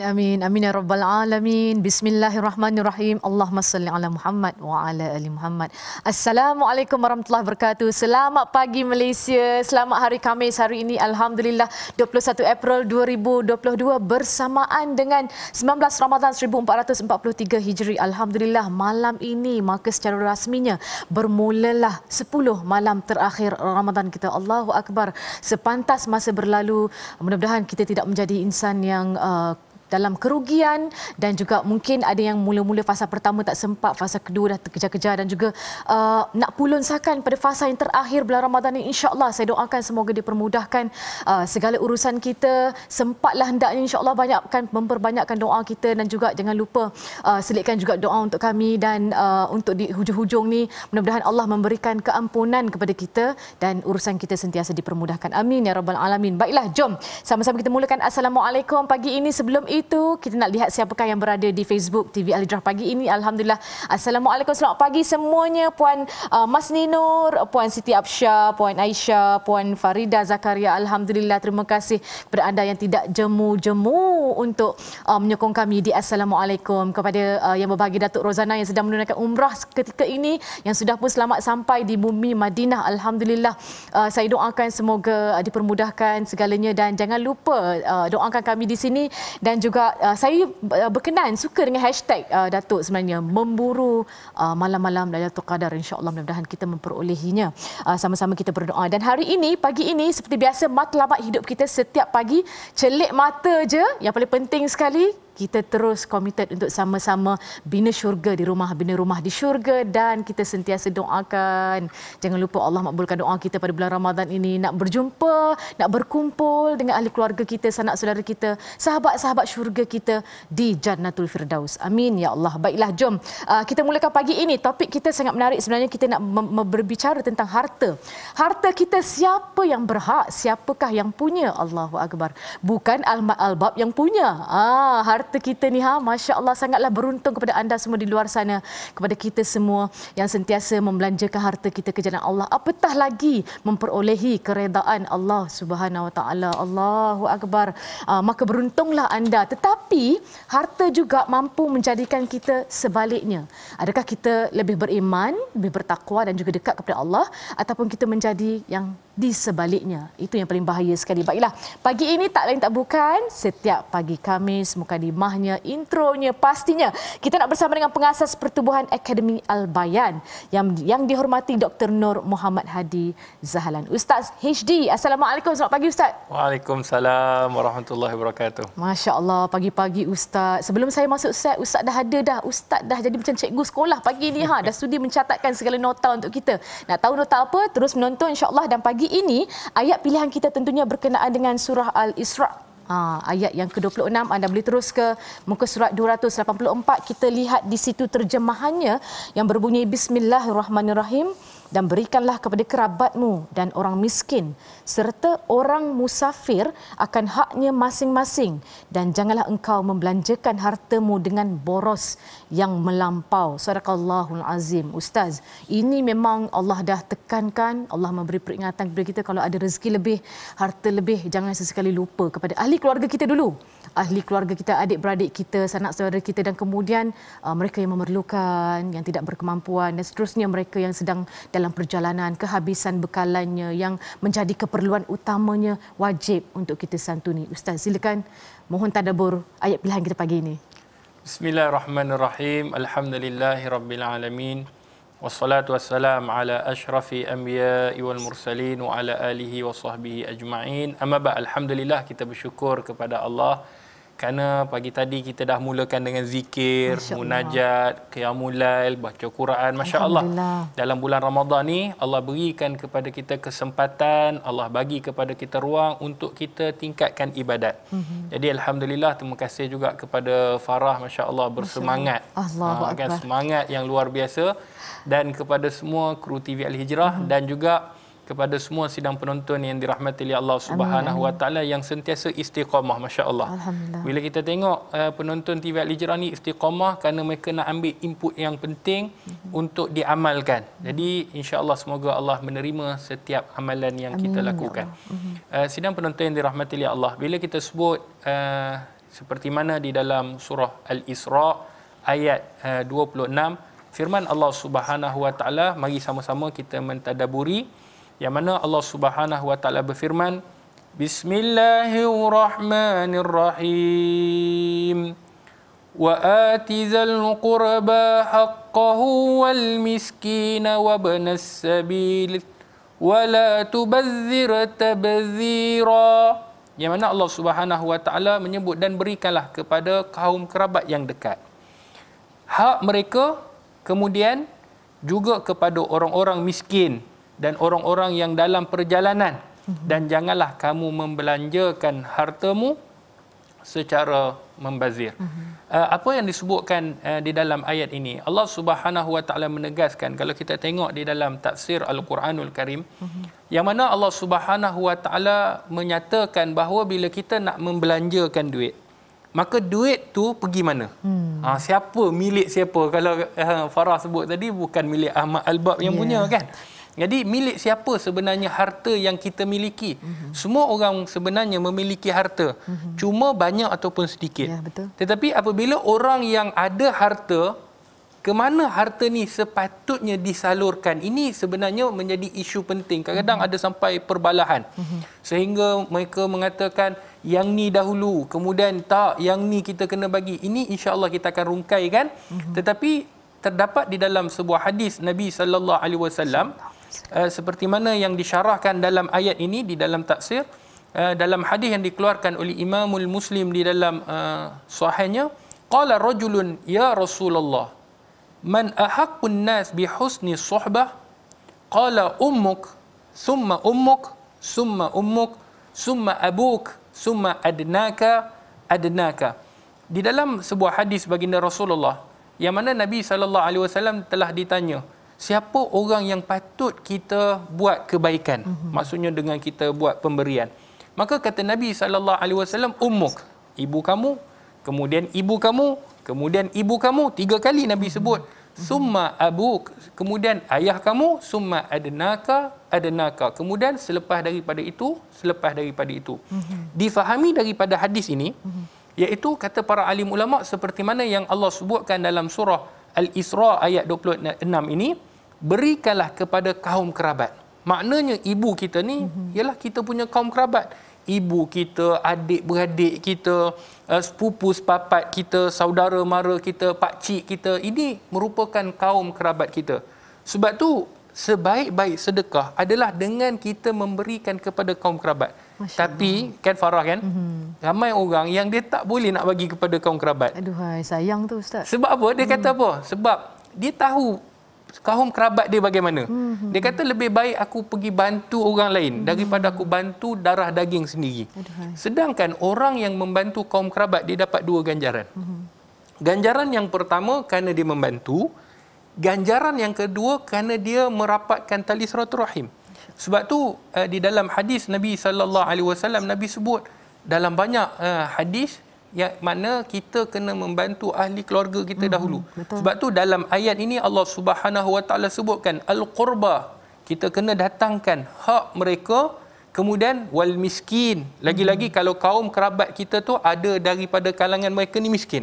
Amin, amin. Amin ya rabbal alamin. Bismillahirrahmanirrahim. Allahumma salli ala Muhammad wa ala ali Muhammad. Assalamualaikum warahmatullahi wabarakatuh. Selamat pagi Malaysia. Selamat hari Khamis hari ini. Alhamdulillah 21 April 2022 bersamaan dengan 19 Ramadhan 1443 Hijri. Alhamdulillah malam ini maka secara rasminya bermulalah 10 malam terakhir Ramadhan kita. Allahu Akbar. Sepantas masa berlalu, mudah-mudahan kita tidak menjadi insan yang uh, dalam kerugian dan juga mungkin ada yang mula-mula fasa pertama tak sempat, fasa kedua dah terkejar-kejar dan juga uh, nak pulun sahkan pada fasa yang terakhir bulan Ramadan ini insyaAllah saya doakan semoga dipermudahkan uh, segala urusan kita sempatlah hendaknya insyaAllah banyakkan memperbanyakkan doa kita dan juga jangan lupa uh, selitkan juga doa untuk kami dan uh, untuk di hujung-hujung ni mudah-mudahan Allah memberikan keampunan kepada kita dan urusan kita sentiasa dipermudahkan amin ya rabbal alamin baiklah jom sama-sama kita mulakan Assalamualaikum pagi ini sebelum ini itu kita nak lihat siapakah yang berada di Facebook TV Alidrah pagi ini. Alhamdulillah. Assalamualaikum selamat pagi semuanya puan uh, Mas Ninur, puan Siti Absyah, puan Aisyah, puan Farida Zakaria. Alhamdulillah terima kasih kepada anda yang tidak jemu-jemu untuk uh, menyokong kami di Assalamualaikum kepada uh, yang berbahagia Datuk Rozana yang sedang menunaikan umrah ketika ini yang sudah pun selamat sampai di bumi Madinah. Alhamdulillah. Uh, saya doakan semoga uh, dipermudahkan segalanya dan jangan lupa uh, doakan kami di sini dan juga juga uh, saya uh, berkenan suka dengan hashtag uh, Datuk sebenarnya memburu uh, malam-malam Lailatul Qadar insya-Allah mudah-mudahan kita memperolehinya. Uh, sama-sama kita berdoa dan hari ini pagi ini seperti biasa matlamat hidup kita setiap pagi celik mata je yang paling penting sekali kita terus komited untuk sama-sama bina syurga di rumah, bina rumah di syurga dan kita sentiasa doakan. Jangan lupa Allah makbulkan doa kita pada bulan Ramadan ini nak berjumpa, nak berkumpul dengan ahli keluarga kita, sanak saudara kita, sahabat-sahabat syurga kita di Jannatul Firdaus. Amin ya Allah. Baiklah jom ah, kita mulakan pagi ini topik kita sangat menarik sebenarnya kita nak mem- berbicara tentang harta. Harta kita siapa yang berhak? Siapakah yang punya? Allahu akbar. Bukan al-albab yang punya. Ah harta kita ni ha Masya Allah sangatlah beruntung kepada anda semua di luar sana kepada kita semua yang sentiasa membelanjakan harta kita ke jalan Allah apatah lagi memperolehi keredaan Allah Subhanahu Wa Taala Allahu Akbar uh, maka beruntunglah anda tetapi harta juga mampu menjadikan kita sebaliknya adakah kita lebih beriman lebih bertakwa dan juga dekat kepada Allah ataupun kita menjadi yang di sebaliknya. Itu yang paling bahaya sekali. Baiklah, pagi ini tak lain tak bukan, setiap pagi Kamis, muka di mahnya, intronya pastinya. Kita nak bersama dengan pengasas pertubuhan Akademi Al-Bayan yang yang dihormati Dr. Nur Muhammad Hadi Zahalan. Ustaz HD, Assalamualaikum. Selamat pagi Ustaz. Waalaikumsalam warahmatullahi wabarakatuh. Masya Allah, pagi-pagi Ustaz. Sebelum saya masuk set, Ustaz dah ada dah. Ustaz dah jadi macam cikgu sekolah pagi ini ha. Dah sudi mencatatkan segala nota untuk kita. Nak tahu nota apa, terus menonton insya dan pagi ini ayat pilihan kita tentunya berkenaan dengan surah Al-Isra. Ha, ayat yang ke-26 anda boleh terus ke muka surat 284 kita lihat di situ terjemahannya yang berbunyi bismillahirrahmanirrahim dan berikanlah kepada kerabatmu dan orang miskin serta orang musafir akan haknya masing-masing dan janganlah engkau membelanjakan hartamu dengan boros yang melampau. Sadaqallahul azim. Ustaz, ini memang Allah dah tekankan, Allah memberi peringatan kepada kita kalau ada rezeki lebih, harta lebih jangan sesekali lupa kepada ahli keluarga kita dulu ahli keluarga kita, adik-beradik kita, sanak saudara kita dan kemudian uh, mereka yang memerlukan, yang tidak berkemampuan dan seterusnya mereka yang sedang dalam perjalanan, kehabisan bekalannya yang menjadi keperluan utamanya wajib untuk kita santuni. Ustaz, silakan mohon tadabur ayat pilihan kita pagi ini. Bismillahirrahmanirrahim. Alhamdulillahirrabbilalamin. والصلاة والسلام على أشرف الأنبياء والمرسلين وعلى آله وصحبه أجمعين أما بعد الحمد لله كتاب الشكر kepada Allah kerana pagi tadi kita dah mulakan dengan zikir, munajat, qiyamulail, baca Quran, masya-Allah. Dalam bulan Ramadhan ni Allah berikan kepada kita kesempatan, Allah bagi kepada kita ruang untuk kita tingkatkan ibadat. Mm-hmm. Jadi alhamdulillah terima kasih juga kepada Farah masya-Allah bersemangat. Masya Allah. Ha, kan semangat yang luar biasa dan kepada semua kru TV Al-Hijrah mm-hmm. dan juga kepada semua sidang penonton yang dirahmati oleh Allah Subhanahu Wa Taala yang sentiasa istiqamah masya-Allah. Alhamdulillah. Bila kita tengok uh, penonton TV Al-Hijrah ni istiqamah kerana mereka nak ambil input yang penting mm-hmm. untuk diamalkan. Mm-hmm. Jadi insya-Allah semoga Allah menerima setiap amalan yang Amin. kita ya lakukan. Mm-hmm. Uh, sidang penonton yang dirahmati oleh Allah, bila kita sebut uh, seperti mana di dalam surah Al-Isra ayat uh, 26 firman Allah Subhanahu Wa Taala mari sama-sama kita mentadaburi yang mana Allah Subhanahu wa taala berfirman Bismillahirrahmanirrahim وآتِ ذا القربى حقه والمسكين وابن wa ولا تبذر تبذيرا Yang mana Allah Subhanahu Wa Taala menyebut dan berikanlah kepada kaum kerabat yang dekat. Hak mereka kemudian juga kepada orang-orang miskin dan orang-orang yang dalam perjalanan dan janganlah kamu membelanjakan hartamu secara membazir. Uh-huh. apa yang disebutkan uh, di dalam ayat ini? Allah Subhanahu Wa Taala menegaskan kalau kita tengok di dalam tafsir Al-Quranul Karim uh-huh. yang mana Allah Subhanahu Wa Taala menyatakan bahawa bila kita nak membelanjakan duit maka duit tu pergi mana? Hmm. Ha, siapa milik siapa? Kalau uh, Farah sebut tadi bukan milik Ahmad Albab yang yeah. punya kan? Jadi milik siapa sebenarnya harta yang kita miliki? Mm-hmm. Semua orang sebenarnya memiliki harta. Mm-hmm. Cuma banyak ataupun sedikit. Ya, betul. Tetapi apabila orang yang ada harta, ke mana harta ni sepatutnya disalurkan? Ini sebenarnya menjadi isu penting. Kadang-kadang mm-hmm. ada sampai perbalahan. Mm-hmm. Sehingga mereka mengatakan yang ni dahulu, kemudian tak yang ni kita kena bagi. Ini insya-Allah kita akan rungkai kan? Mm-hmm. Tetapi terdapat di dalam sebuah hadis Nabi sallallahu alaihi wasallam uh, seperti mana yang disyarahkan dalam ayat ini di dalam tafsir uh, eh, dalam hadis yang dikeluarkan oleh Imamul Muslim di dalam uh, sahihnya qala rajulun ya Rasulullah man ahaqqun nas bi husni suhbah qala ummuk summa ummuk summa ummuk summa abuk summa adnaka adnaka di dalam sebuah hadis baginda Rasulullah yang mana Nabi sallallahu alaihi wasallam telah ditanya siapa orang yang patut kita buat kebaikan mm-hmm. maksudnya dengan kita buat pemberian maka kata nabi sallallahu alaihi wasallam ummuk ibu kamu kemudian ibu kamu kemudian ibu kamu tiga kali nabi mhm. sebut mm-hmm. summa abuk kemudian ayah kamu summa adnaka adnaka kemudian selepas daripada itu selepas daripada itu mm-hmm. difahami daripada hadis ini mm-hmm. iaitu kata para alim ulama seperti mana yang Allah sebutkan dalam surah Al-Isra ayat 26 ini, berikanlah kepada kaum kerabat. Maknanya ibu kita ni mm-hmm. ialah kita punya kaum kerabat. Ibu kita, adik-beradik kita, uh, sepupu sepapat kita, saudara mara kita, pak cik kita, ini merupakan kaum kerabat kita. Sebab tu sebaik-baik sedekah adalah dengan kita memberikan kepada kaum kerabat. Masya Tapi Allah. kan Farah kan? Mm-hmm. Ramai orang yang dia tak boleh nak bagi kepada kaum kerabat. Aduhai, sayang tu ustaz. Sebab apa? Dia mm. kata mhm. apa? Sebab dia tahu kaum kerabat dia bagaimana. Hmm. Dia kata lebih baik aku pergi bantu orang lain hmm. daripada aku bantu darah daging sendiri. Aduh. Sedangkan orang yang membantu kaum kerabat dia dapat dua ganjaran. Hmm. Ganjaran yang pertama kerana dia membantu, ganjaran yang kedua kerana dia merapatkan tali silaturahim. Sebab tu uh, di dalam hadis Nabi sallallahu alaihi wasallam Nabi sebut dalam banyak uh, hadis Ya mana kita kena membantu ahli keluarga kita hmm, dahulu. Betul. Sebab tu dalam ayat ini Allah Subhanahu Wa Taala sebutkan al-qurba. Kita kena datangkan hak mereka kemudian wal miskin. Lagi-lagi hmm. kalau kaum kerabat kita tu ada daripada kalangan mereka ni miskin.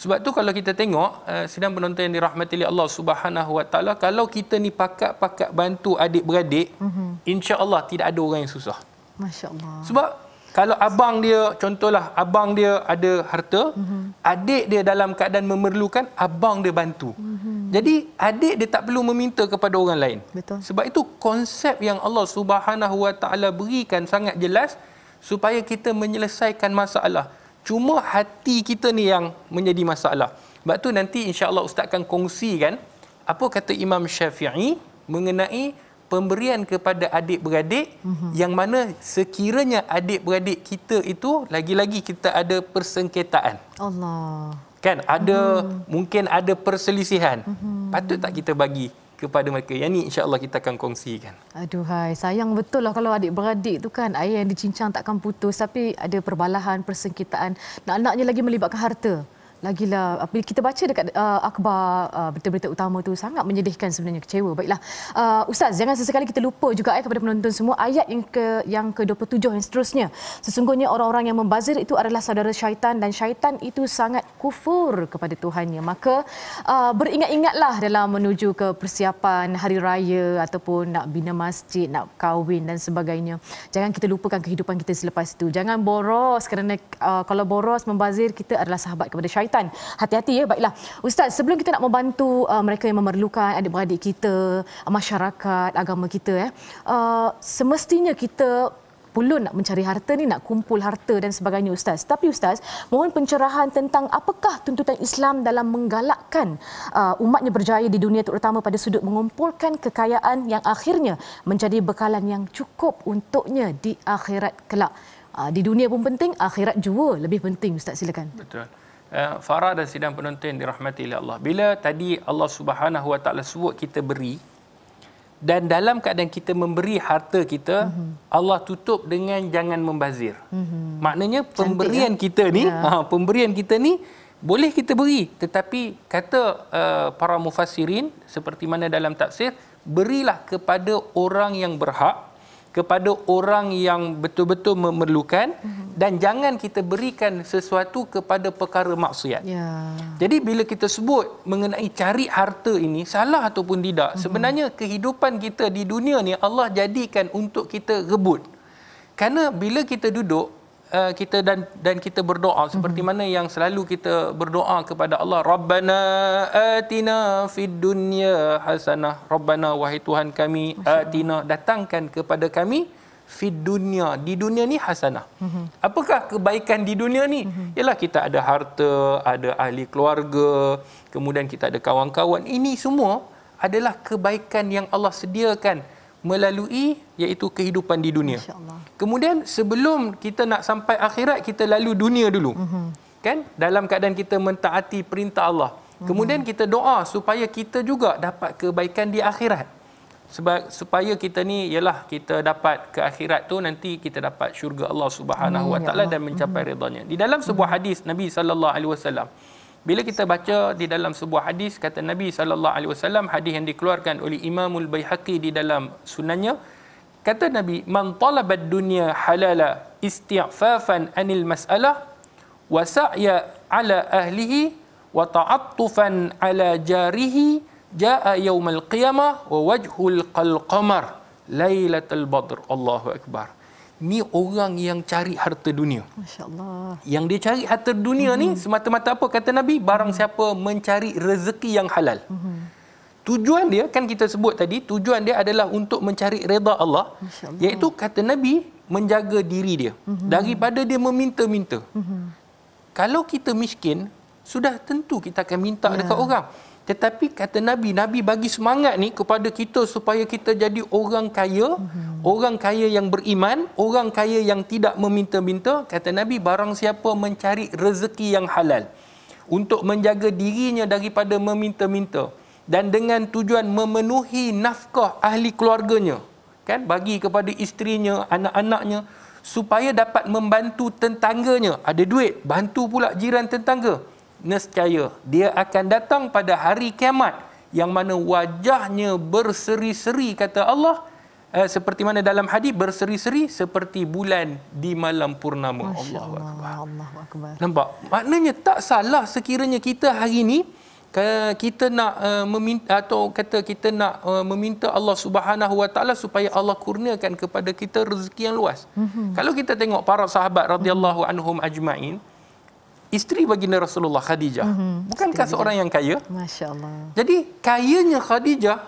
Sebab tu kalau kita tengok uh, sedang penonton yang dirahmati oleh Allah Subhanahu Wa Taala kalau kita ni pakat-pakat bantu adik-beradik, hmm. insya-Allah tidak ada orang yang susah. Masya-Allah. Sebab kalau abang dia, contohlah abang dia ada harta, mm-hmm. adik dia dalam keadaan memerlukan, abang dia bantu. Mm-hmm. Jadi adik dia tak perlu meminta kepada orang lain. Betul. Sebab itu konsep yang Allah Subhanahu berikan sangat jelas supaya kita menyelesaikan masalah. Cuma hati kita ni yang menjadi masalah. Sebab tu nanti insyaallah ustaz akan kongsikan apa kata Imam Syafi'i mengenai pemberian kepada adik-beradik mm-hmm. yang mana sekiranya adik-beradik kita itu lagi-lagi kita ada persengketaan. Allah. Kan ada mm-hmm. mungkin ada perselisihan. Mm-hmm. Patut tak kita bagi kepada mereka. Yang ni insya-Allah kita akan kongsikan. Aduhai, sayang betul lah kalau adik-beradik tu kan ayah yang dicincang takkan putus tapi ada perbalahan, persengketaan. Nak anaknya lagi melibatkan harta. Lagilah bila kita baca dekat uh, akhbar uh, berita-berita utama itu sangat menyedihkan sebenarnya kecewa. Baiklah. Uh, Ustaz jangan sesekali kita lupa juga eh, kepada penonton semua ayat yang ke yang ke-27 yang seterusnya. Sesungguhnya orang-orang yang membazir itu adalah saudara syaitan dan syaitan itu sangat kufur kepada Tuhannya. Maka uh, beringat-ingatlah dalam menuju ke persiapan hari raya ataupun nak bina masjid, nak kahwin dan sebagainya. Jangan kita lupakan kehidupan kita selepas itu. Jangan boros kerana uh, kalau boros membazir kita adalah sahabat kepada syaitan berkaitan. Hati-hati ya, baiklah. Ustaz, sebelum kita nak membantu uh, mereka yang memerlukan, adik-beradik kita, uh, masyarakat, agama kita, ya, uh, semestinya kita pulun nak mencari harta ni, nak kumpul harta dan sebagainya Ustaz. Tapi Ustaz, mohon pencerahan tentang apakah tuntutan Islam dalam menggalakkan uh, umatnya berjaya di dunia terutama pada sudut mengumpulkan kekayaan yang akhirnya menjadi bekalan yang cukup untuknya di akhirat kelak. Uh, di dunia pun penting, akhirat juga lebih penting Ustaz silakan. Betul uh, Farah dan sidang penonton dirahmati oleh Allah. Bila tadi Allah Subhanahu Wa Taala sebut kita beri dan dalam keadaan kita memberi harta kita mm-hmm. Allah tutup dengan jangan membazir. Mm-hmm. Maknanya Cantik, pemberian ya? kita ni, yeah. ha, pemberian kita ni boleh kita beri tetapi kata uh, para mufassirin seperti mana dalam tafsir berilah kepada orang yang berhak kepada orang yang betul-betul memerlukan mm-hmm. dan jangan kita berikan sesuatu kepada perkara maksiat. Yeah. Jadi bila kita sebut mengenai cari harta ini salah ataupun tidak, mm-hmm. sebenarnya kehidupan kita di dunia ni Allah jadikan untuk kita rebut. Karena bila kita duduk uh, kita dan dan kita berdoa seperti mana yang selalu kita berdoa kepada Allah rabbana atina fid dunya hasanah rabbana wahai tuhan kami Masyarakat. atina datangkan kepada kami di dunia di dunia ni hasanah. Mhm. Apakah kebaikan di dunia ni? Ialah mhm. kita ada harta, ada ahli keluarga, kemudian kita ada kawan-kawan. Ini semua adalah kebaikan yang Allah sediakan melalui iaitu kehidupan di dunia. Kemudian sebelum kita nak sampai akhirat kita lalu dunia dulu. Mm-hmm. Kan? Dalam keadaan kita mentaati perintah Allah. Mm-hmm. Kemudian kita doa supaya kita juga dapat kebaikan di akhirat. Sebab supaya kita ni ialah kita dapat ke akhirat tu nanti kita dapat syurga Allah Subhanahu Wa ya Taala dan mencapai mm-hmm. redanya. Di dalam sebuah mhm. hadis Nabi Sallallahu Alaihi Wasallam bila kita baca di dalam sebuah hadis kata Nabi sallallahu alaihi wasallam hadis yang dikeluarkan oleh Imamul Baihaqi di dalam sunannya kata Nabi man talaba dunya halala isti'fafan anil mas'alah wa sa'ya ala ahlihi wa ta'attufan ala jarihi ja'a yaumal qiyamah wa wajhul qalqamar lailatul badr Allahu akbar ni orang yang cari harta dunia. Masya-Allah. Yang dia cari harta dunia mm-hmm. ni hmm. semata-mata apa kata Nabi? Barang hmm. siapa mencari rezeki yang halal. Mm-hmm. Tujuan dia kan kita sebut tadi, tujuan dia adalah untuk mencari reda Allah. Masya-Allah. Iaitu kata Nabi menjaga diri dia mm-hmm. daripada dia meminta-minta. Mm-hmm. Kalau kita miskin, sudah tentu kita akan minta yeah. dekat ya. orang. Tetapi kata Nabi, Nabi bagi semangat ni kepada kita supaya kita jadi orang kaya, mm-hmm. orang kaya yang beriman, orang kaya yang tidak meminta-minta. Kata Nabi, barang siapa mencari rezeki yang halal untuk menjaga dirinya daripada meminta-minta dan dengan tujuan memenuhi nafkah ahli keluarganya, kan? Bagi kepada isterinya, anak-anaknya supaya dapat membantu tetangganya. Ada duit, bantu pula jiran tetangga nescaya dia akan datang pada hari kiamat yang mana wajahnya berseri-seri kata Allah eh, seperti mana dalam hadis berseri-seri seperti bulan di malam purnama Allah nampak maknanya tak salah sekiranya kita hari ini kita nak uh, eh, meminta atau kata kita nak uh, meminta Allah Subhanahu Wa Taala supaya Allah kurniakan kepada kita rezeki yang luas. Mm-hmm. Kalau kita tengok para sahabat radhiyallahu anhum ajmain, mm-hmm isteri baginda Rasulullah Khadijah. Mm-hmm. Bukankah Setiap seorang yang kaya? Masya Allah. Jadi kayanya Khadijah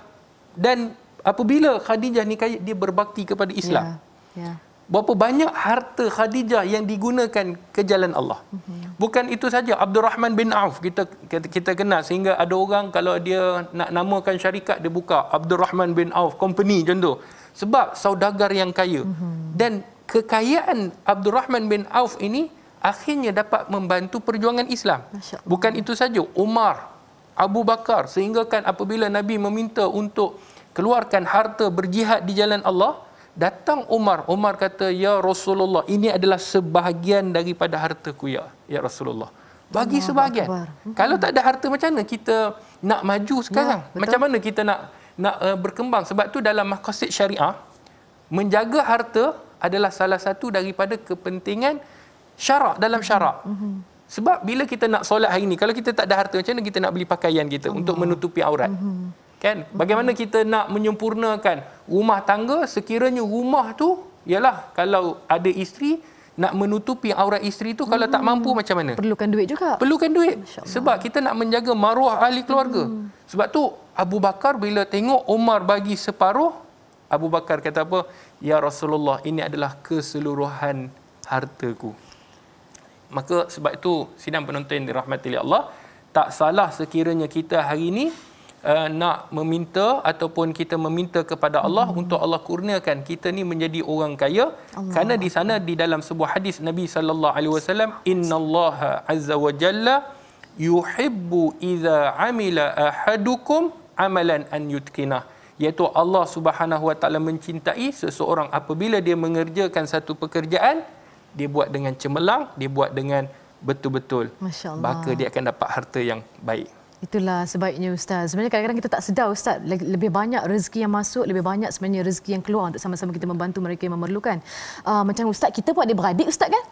dan apabila Khadijah ni kaya, dia berbakti kepada Islam. Yeah. Yeah. Berapa banyak harta Khadijah yang digunakan ke jalan Allah. Mm-hmm. Bukan itu saja. Abdul Rahman bin Auf kita, kita kita kenal sehingga ada orang kalau dia nak namakan syarikat dia buka Abdul Rahman bin Auf Company contoh. Sebab saudagar yang kaya. Mm-hmm. Dan kekayaan Abdul Rahman bin Auf ini akhirnya dapat membantu perjuangan Islam. Bukan itu saja, Umar, Abu Bakar sehinggakan apabila Nabi meminta untuk keluarkan harta berjihad di jalan Allah, datang Umar. Umar kata, "Ya Rasulullah, ini adalah sebahagian daripada hartaku ya, ya Rasulullah." Bagi Allah sebahagian. Akbar. Hmm. Kalau tak ada harta macam mana kita nak maju ya, sekarang? Ya, macam mana kita nak nak uh, berkembang? Sebab tu dalam maqasid syariah, menjaga harta adalah salah satu daripada kepentingan syarak dalam syarak. Mhm, mhm. Sebab bila kita nak solat hari ini, kalau kita tak ada harta macam mana kita nak beli pakaian kita Allah. untuk menutupi aurat? Mhm, kan? Bagaimana kita nak menyempurnakan rumah tangga sekiranya rumah tu ialah kalau ada isteri nak menutupi aurat isteri tu kalau tak mampu macam mana? Perlukan duit juga. Perlukan duit. Sebab kita nak menjaga maruah ahli keluarga. Sebab tu Abu Bakar bila tengok Umar bagi separuh, Abu Bakar kata apa? Ya Rasulullah, ini adalah keseluruhan hartaku maka sebab itu sidang penonton dirahmati oleh Allah tak salah sekiranya kita hari ini uh, nak meminta ataupun kita meminta kepada Allah hmm. untuk Allah kurniakan kita ni menjadi orang kaya Allah. kerana di sana di dalam sebuah hadis Nabi sallallahu alaihi wasallam innallaha azza wa jalla yuhibbu idza amila ahadukum amalan an yutkina iaitu Allah Subhanahu wa taala mencintai seseorang apabila dia mengerjakan satu pekerjaan dia buat dengan cemerlang, dia buat dengan betul-betul. Maka dia akan dapat harta yang baik. Itulah sebaiknya Ustaz. Sebenarnya kadang-kadang kita tak sedar Ustaz, lebih banyak rezeki yang masuk, lebih banyak sebenarnya rezeki yang keluar untuk sama-sama kita membantu mereka yang memerlukan. Uh, macam Ustaz, kita pun ada beradik Ustaz kan?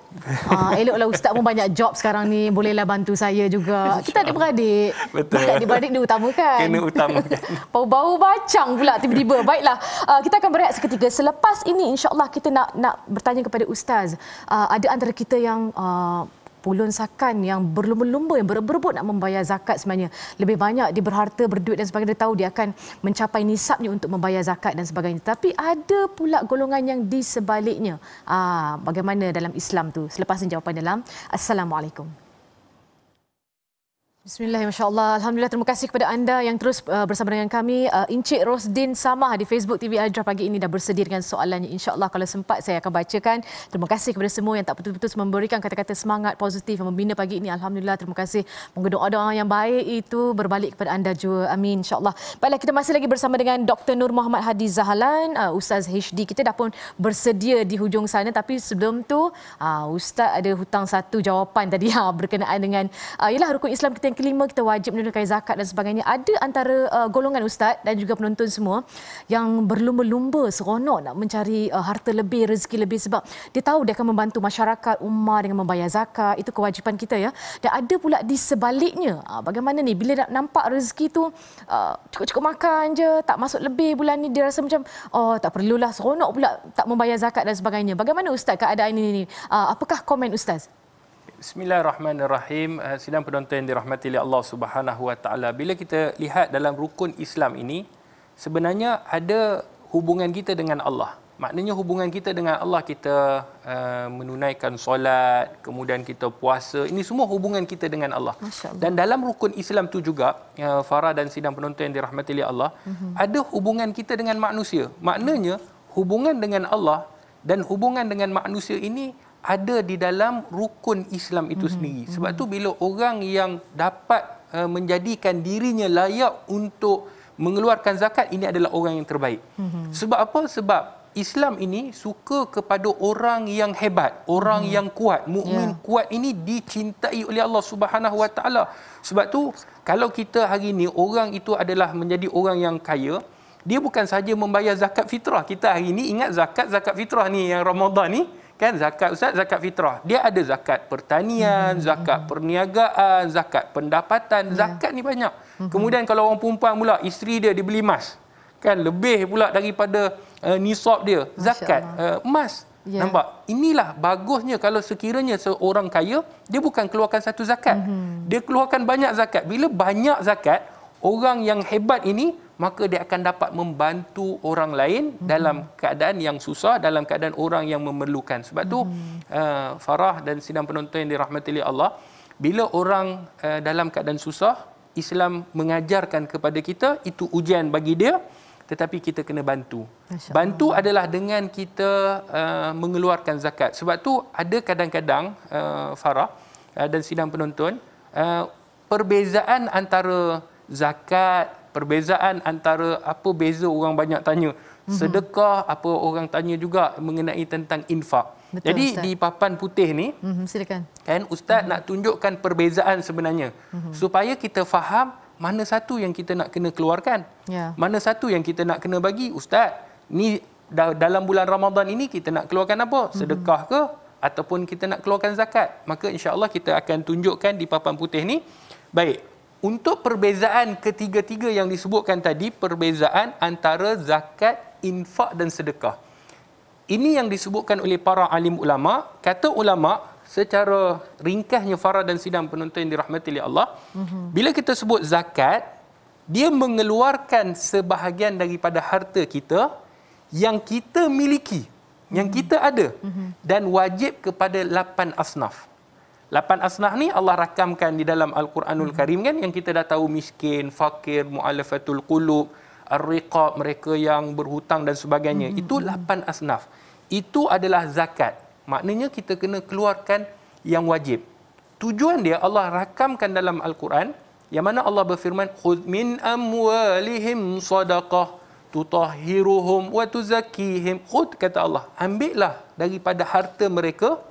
Uh, eloklah Ustaz pun banyak job sekarang ni, bolehlah bantu saya juga. Kita ada beradik. Betul. Kita ada beradik diutamakan. Kena utamakan. Bau-bau bacang pula tiba-tiba. Baiklah, uh, kita akan berehat seketika. Selepas ini insyaAllah kita nak nak bertanya kepada Ustaz, uh, ada antara kita yang... Uh, pulun sakan yang berlumba-lumba yang berebut nak membayar zakat sebenarnya lebih banyak dia berharta berduit dan sebagainya dia tahu dia akan mencapai nisabnya untuk membayar zakat dan sebagainya tapi ada pula golongan yang di sebaliknya ah bagaimana dalam Islam tu selepas ini jawapan dalam assalamualaikum Bismillah, Masya Allah. Alhamdulillah, terima kasih kepada anda yang terus uh, bersama dengan kami. Uh, Encik Rosdin Samah di Facebook TV Aljah pagi ini dah bersedia dengan soalannya. Insya Allah, kalau sempat saya akan bacakan. Terima kasih kepada semua yang tak putus-putus memberikan kata-kata semangat positif yang membina pagi ini. Alhamdulillah, terima kasih. Moga doa yang baik itu berbalik kepada anda juga. Amin, Insya Allah. Baiklah, kita masih lagi bersama dengan Dr. Nur Muhammad Hadi Zahalan, uh, Ustaz HD. Kita dah pun bersedia di hujung sana. Tapi sebelum tu, uh, Ustaz ada hutang satu jawapan tadi uh, berkenaan dengan uh, ialah rukun Islam kita kelima kita wajib menunaikan zakat dan sebagainya. Ada antara uh, golongan ustaz dan juga penonton semua yang berlumba-lumba seronok nak mencari uh, harta lebih, rezeki lebih sebab dia tahu dia akan membantu masyarakat, umat dengan membayar zakat. Itu kewajipan kita ya. Dan ada pula di sebaliknya. Uh, bagaimana ni bila nak nampak rezeki tu uh, cukup-cukup makan je, tak masuk lebih bulan ni dia rasa macam oh tak perlulah seronok pula tak membayar zakat dan sebagainya. Bagaimana ustaz keadaan ini ni? Uh, apakah komen ustaz? Bismillahirrahmanirrahim. Eh, sidang penonton yang dirahmati oleh Allah Subhanahu Wa Taala. Bila kita lihat dalam rukun Islam ini, sebenarnya ada hubungan kita dengan Allah. Maknanya hubungan kita dengan Allah kita uh, menunaikan solat, kemudian kita puasa. Ini semua hubungan kita dengan Allah. Allah. Dan dalam rukun Islam tu juga, uh, Farah dan sidang penonton yang dirahmati oleh Allah, uh-huh. ada hubungan kita dengan manusia. Maknanya hubungan dengan Allah dan hubungan dengan manusia ini ada di dalam rukun Islam itu mm-hmm. sendiri. Mhm. Sebab mm-hmm. tu bila orang yang dapat uh, menjadikan dirinya layak untuk mengeluarkan zakat ini adalah orang yang terbaik. Mm-hmm. Sebab apa? Sebab Islam ini suka kepada orang yang hebat, orang hmm. yang kuat, mukmin yeah. kuat ini dicintai oleh Allah Subhanahu Wa Taala. Sebab tu kalau kita hari ini orang itu adalah menjadi orang yang kaya, dia bukan saja membayar zakat fitrah. Kita hari ini ingat zakat zakat fitrah ni yang Ramadan ni, kan zakat ustaz zakat fitrah dia ada zakat pertanian hmm. zakat perniagaan zakat pendapatan yeah. zakat ni banyak hmm. kemudian kalau orang perempuan pula isteri dia dibeli emas kan lebih pula daripada uh, nisab dia zakat uh, emas yeah. nampak inilah bagusnya kalau sekiranya seorang kaya dia bukan keluarkan satu zakat hmm. dia keluarkan banyak zakat bila banyak zakat orang yang hebat ini maka dia akan dapat membantu orang lain hmm. dalam keadaan yang susah dalam keadaan orang yang memerlukan sebab hmm. tu uh, Farah dan sidang penonton yang dirahmati oleh Allah bila orang uh, dalam keadaan susah Islam mengajarkan kepada kita itu ujian bagi dia tetapi kita kena bantu. Bantu adalah dengan kita uh, mengeluarkan zakat. Sebab tu ada kadang-kadang uh, Farah uh, dan sidang penonton uh, perbezaan antara zakat, perbezaan antara apa beza orang banyak tanya mm-hmm. sedekah apa orang tanya juga mengenai tentang infak Betul, Jadi Ustaz. di papan putih ni, mm-hmm, silakan. Kan ustaz mm-hmm. nak tunjukkan perbezaan sebenarnya mm-hmm. supaya kita faham mana satu yang kita nak kena keluarkan. Yeah. Mana satu yang kita nak kena bagi ustaz? Ni da- dalam bulan Ramadan ini kita nak keluarkan apa? Mm-hmm. Sedekah ke ataupun kita nak keluarkan zakat? Maka insya-Allah kita akan tunjukkan di papan putih ni. Baik, untuk perbezaan ketiga-tiga yang disebutkan tadi, perbezaan antara zakat, infak dan sedekah. Ini yang disebutkan oleh para alim ulama. Kata ulama secara ringkasnya farah dan sidang penonton yang dirahmati oleh Allah. Mm-hmm. Bila kita sebut zakat, dia mengeluarkan sebahagian daripada harta kita yang kita miliki, mm-hmm. yang kita ada mm-hmm. dan wajib kepada lapan asnaf. Mm-hmm. Lapan asnaf ni Allah rakamkan di dalam Al-Quranul Karim kan yang kita dah tahu miskin, fakir, mu'alafatul qulub, ar-riqab mereka yang berhutang dan sebagainya. Hmm. Itu lapan asnaf. Itu adalah zakat. Maknanya kita kena keluarkan yang wajib. Tujuan dia Allah rakamkan dalam Al-Quran yang mana Allah berfirman khud min amwalihim sadaqah tutahhiruhum wa tuzakkihim khud kata Allah ambillah daripada harta mereka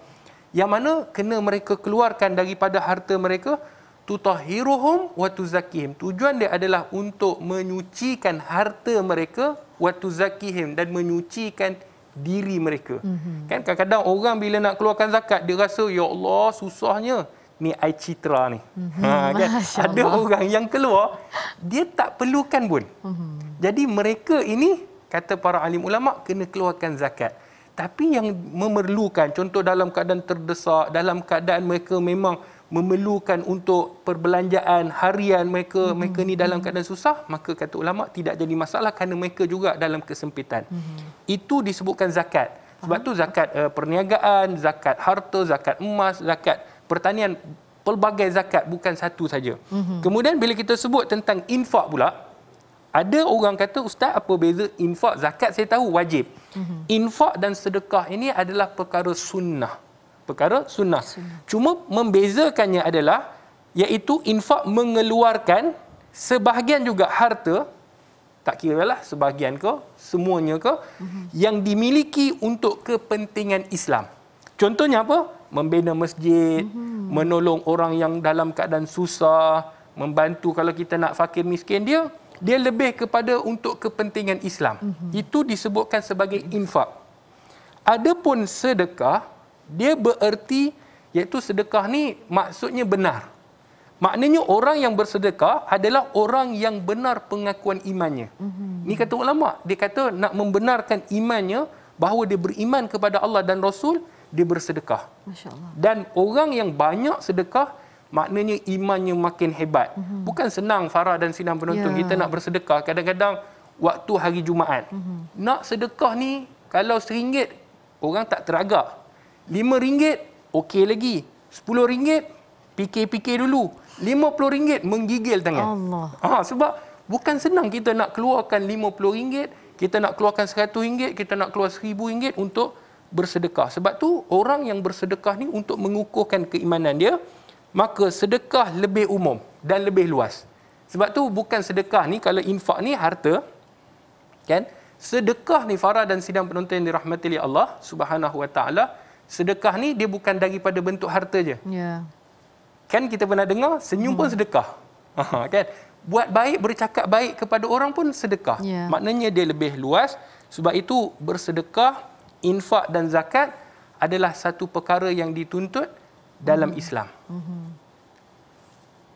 yang mana kena mereka keluarkan daripada harta mereka tutahhiruhum wa tuzakihim tujuan dia adalah untuk menyucikan harta mereka wa tuzakihim dan menyucikan diri mereka mm-hmm. kan kadang-kadang orang bila nak keluarkan zakat dia rasa ya Allah susahnya ni ai citra ni mm-hmm. ha kan ada orang yang keluar dia tak perlukan pun mm-hmm. jadi mereka ini kata para alim ulama kena keluarkan zakat tapi yang memerlukan contoh dalam keadaan terdesak dalam keadaan mereka memang memerlukan untuk perbelanjaan harian mereka hmm mereka ni dalam keadaan susah maka kata ulama tidak jadi masalah kerana mereka juga dalam kesempitan hmm itu disebutkan zakat sebab uh tu zakat uh, perniagaan zakat harta zakat emas zakat pertanian pelbagai zakat bukan satu saja mm-hmm. kemudian bila kita sebut tentang infak pula mm-hmm ada orang kata ustaz apa beza infak zakat saya tahu wajib mm-hmm. infak dan sedekah ini adalah perkara sunnah perkara sunnah. sunnah cuma membezakannya adalah iaitu infak mengeluarkan sebahagian juga harta tak kira lah sebahagian ke semuanya ke mm-hmm. yang dimiliki untuk kepentingan Islam contohnya apa membina masjid mm-hmm. menolong orang yang dalam keadaan susah membantu kalau kita nak fakir miskin dia dia lebih kepada untuk kepentingan Islam. Mm-hmm. Itu disebutkan sebagai infak. Adapun sedekah, dia bererti iaitu sedekah ni maksudnya benar. Maknanya orang yang bersedekah adalah orang yang benar pengakuan imannya. Mm-hmm. Ni kata ulama, dia kata nak membenarkan imannya bahawa dia beriman kepada Allah dan Rasul, dia bersedekah. Dan orang yang banyak sedekah maknanya imannya makin hebat. Mm-hmm. Bukan senang Farah dan sinar penonton yeah. kita nak bersedekah kadang-kadang waktu hari Jumaat. Mm-hmm. Nak sedekah ni kalau RM1 orang tak teragak. RM5 okey lagi. RM10 fikir-fikir dulu. RM50 menggigil tangan. Allah. Ha, sebab bukan senang kita nak keluarkan RM50, kita nak keluarkan RM100, kita nak keluar RM1000 untuk bersedekah. Sebab tu orang yang bersedekah ni untuk mengukuhkan keimanan dia maka sedekah lebih umum dan lebih luas. Sebab tu bukan sedekah ni kalau infak ni harta kan? Sedekah ni Farah dan sidang penonton yang dirahmati oleh Allah Subhanahu Wa Taala, sedekah ni dia bukan daripada bentuk harta je. Ya. Kan kita pernah dengar senyum hmm. pun sedekah. Ha kan? Buat baik, bercakap baik kepada orang pun sedekah. Ya. Maknanya dia lebih luas. Sebab itu bersedekah, infak dan zakat adalah satu perkara yang dituntut dalam Islam. Mm-hmm.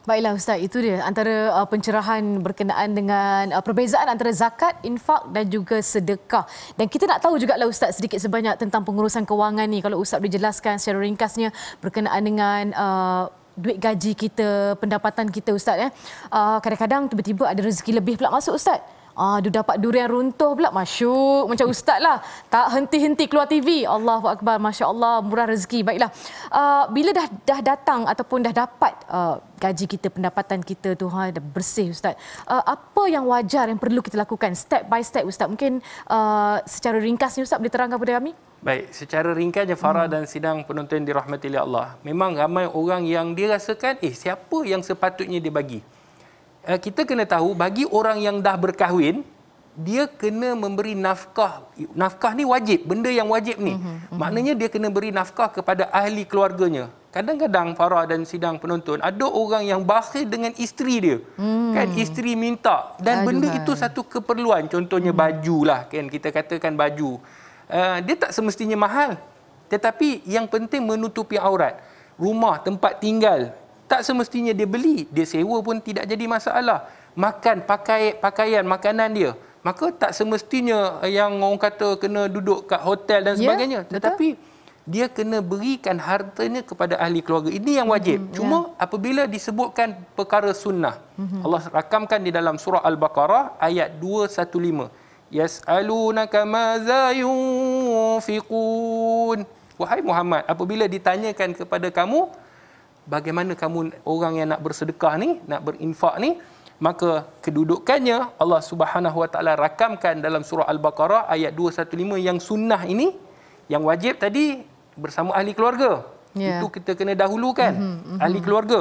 Baiklah ustaz, itu dia antara uh, pencerahan berkenaan dengan uh, perbezaan antara zakat, infak dan juga sedekah. Dan kita nak tahu juga lah ustaz sedikit sebanyak tentang pengurusan kewangan ni. Kalau ustaz boleh jelaskan secara ringkasnya berkenaan dengan uh, duit gaji kita, pendapatan kita ustaz ya. Uh, kadang-kadang tiba-tiba ada rezeki lebih pula masuk ustaz. Ah, dia dapat durian runtuh pula masyuk macam ustaz lah. Tak henti-henti keluar TV. Allahu akbar, masya-Allah, murah rezeki. Baiklah. Uh, bila dah dah datang ataupun dah dapat uh, gaji kita, pendapatan kita tu ha dah bersih ustaz. Uh, apa yang wajar yang perlu kita lakukan step by step ustaz? Mungkin uh, secara ringkasnya ustaz boleh terangkan kepada kami? Baik, secara ringkasnya Farah hmm. dan sidang penonton dirahmati oleh Allah. Memang ramai orang yang dirasakan eh siapa yang sepatutnya dia bagi? Eh, kita kena tahu bagi orang yang dah berkahwin dia kena memberi nafkah nafkah ni wajib benda yang wajib ni mm-hmm, maknanya dia kena beri nafkah kepada ahli keluarganya kadang-kadang Farah dan sidang penonton ada orang yang bakhil dengan isteri dia mm. kan isteri minta dan Aduh, benda itu kan. satu keperluan contohnya mm. lah kan kita katakan baju uh, dia tak semestinya mahal tetapi yang penting menutupi aurat rumah tempat tinggal tak semestinya dia beli, dia sewa pun tidak jadi masalah. Makan, pakai, pakaian, makanan dia. Maka tak semestinya yang orang kata kena duduk kat hotel dan ya, sebagainya. Yeah, Tetapi dia kena berikan hartanya kepada ahli keluarga. Ini yang hmm, wajib. Mm-hmm, Cuma yeah. apabila disebutkan perkara sunnah. Mm-hmm. Allah rakamkan di dalam surah Al-Baqarah ayat 215. Yas'alunaka maza yunfiqun. Wahai Muhammad, apabila ditanyakan kepada kamu, bagaimana kamu orang yang nak bersedekah ni, nak berinfak ni, maka kedudukannya Allah Subhanahu Wa Taala rakamkan dalam surah Al-Baqarah ayat 215 yang sunnah ini, yang wajib tadi bersama ahli keluarga. Yeah. Itu kita kena dahulukan mm-hmm, mm-hmm. ahli keluarga.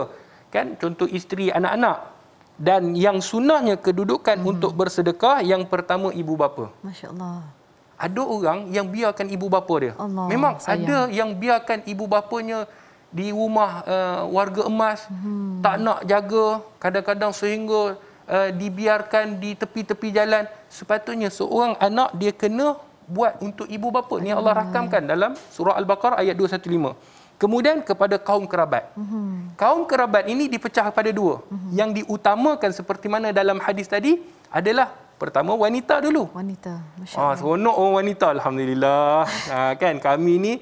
Kan contoh isteri, anak-anak dan yang sunnahnya kedudukan mm-hmm. untuk bersedekah yang pertama ibu bapa. Masya-Allah. Ada orang yang biarkan ibu bapa dia. Allah, Memang sayang. ada yang biarkan ibu bapanya di rumah uh, warga emas hmm. tak nak jaga kadang-kadang sehingga uh, dibiarkan di tepi-tepi jalan sepatutnya seorang anak dia kena buat untuk ibu bapa ni Allah rakamkan dalam surah al-baqarah ayat 215 kemudian kepada kaum kerabat hmm. kaum kerabat ini dipecah kepada dua hmm. yang diutamakan seperti mana dalam hadis tadi adalah pertama wanita dulu wanita masyaallah ah, seronok orang wanita alhamdulillah ah, kan kami ni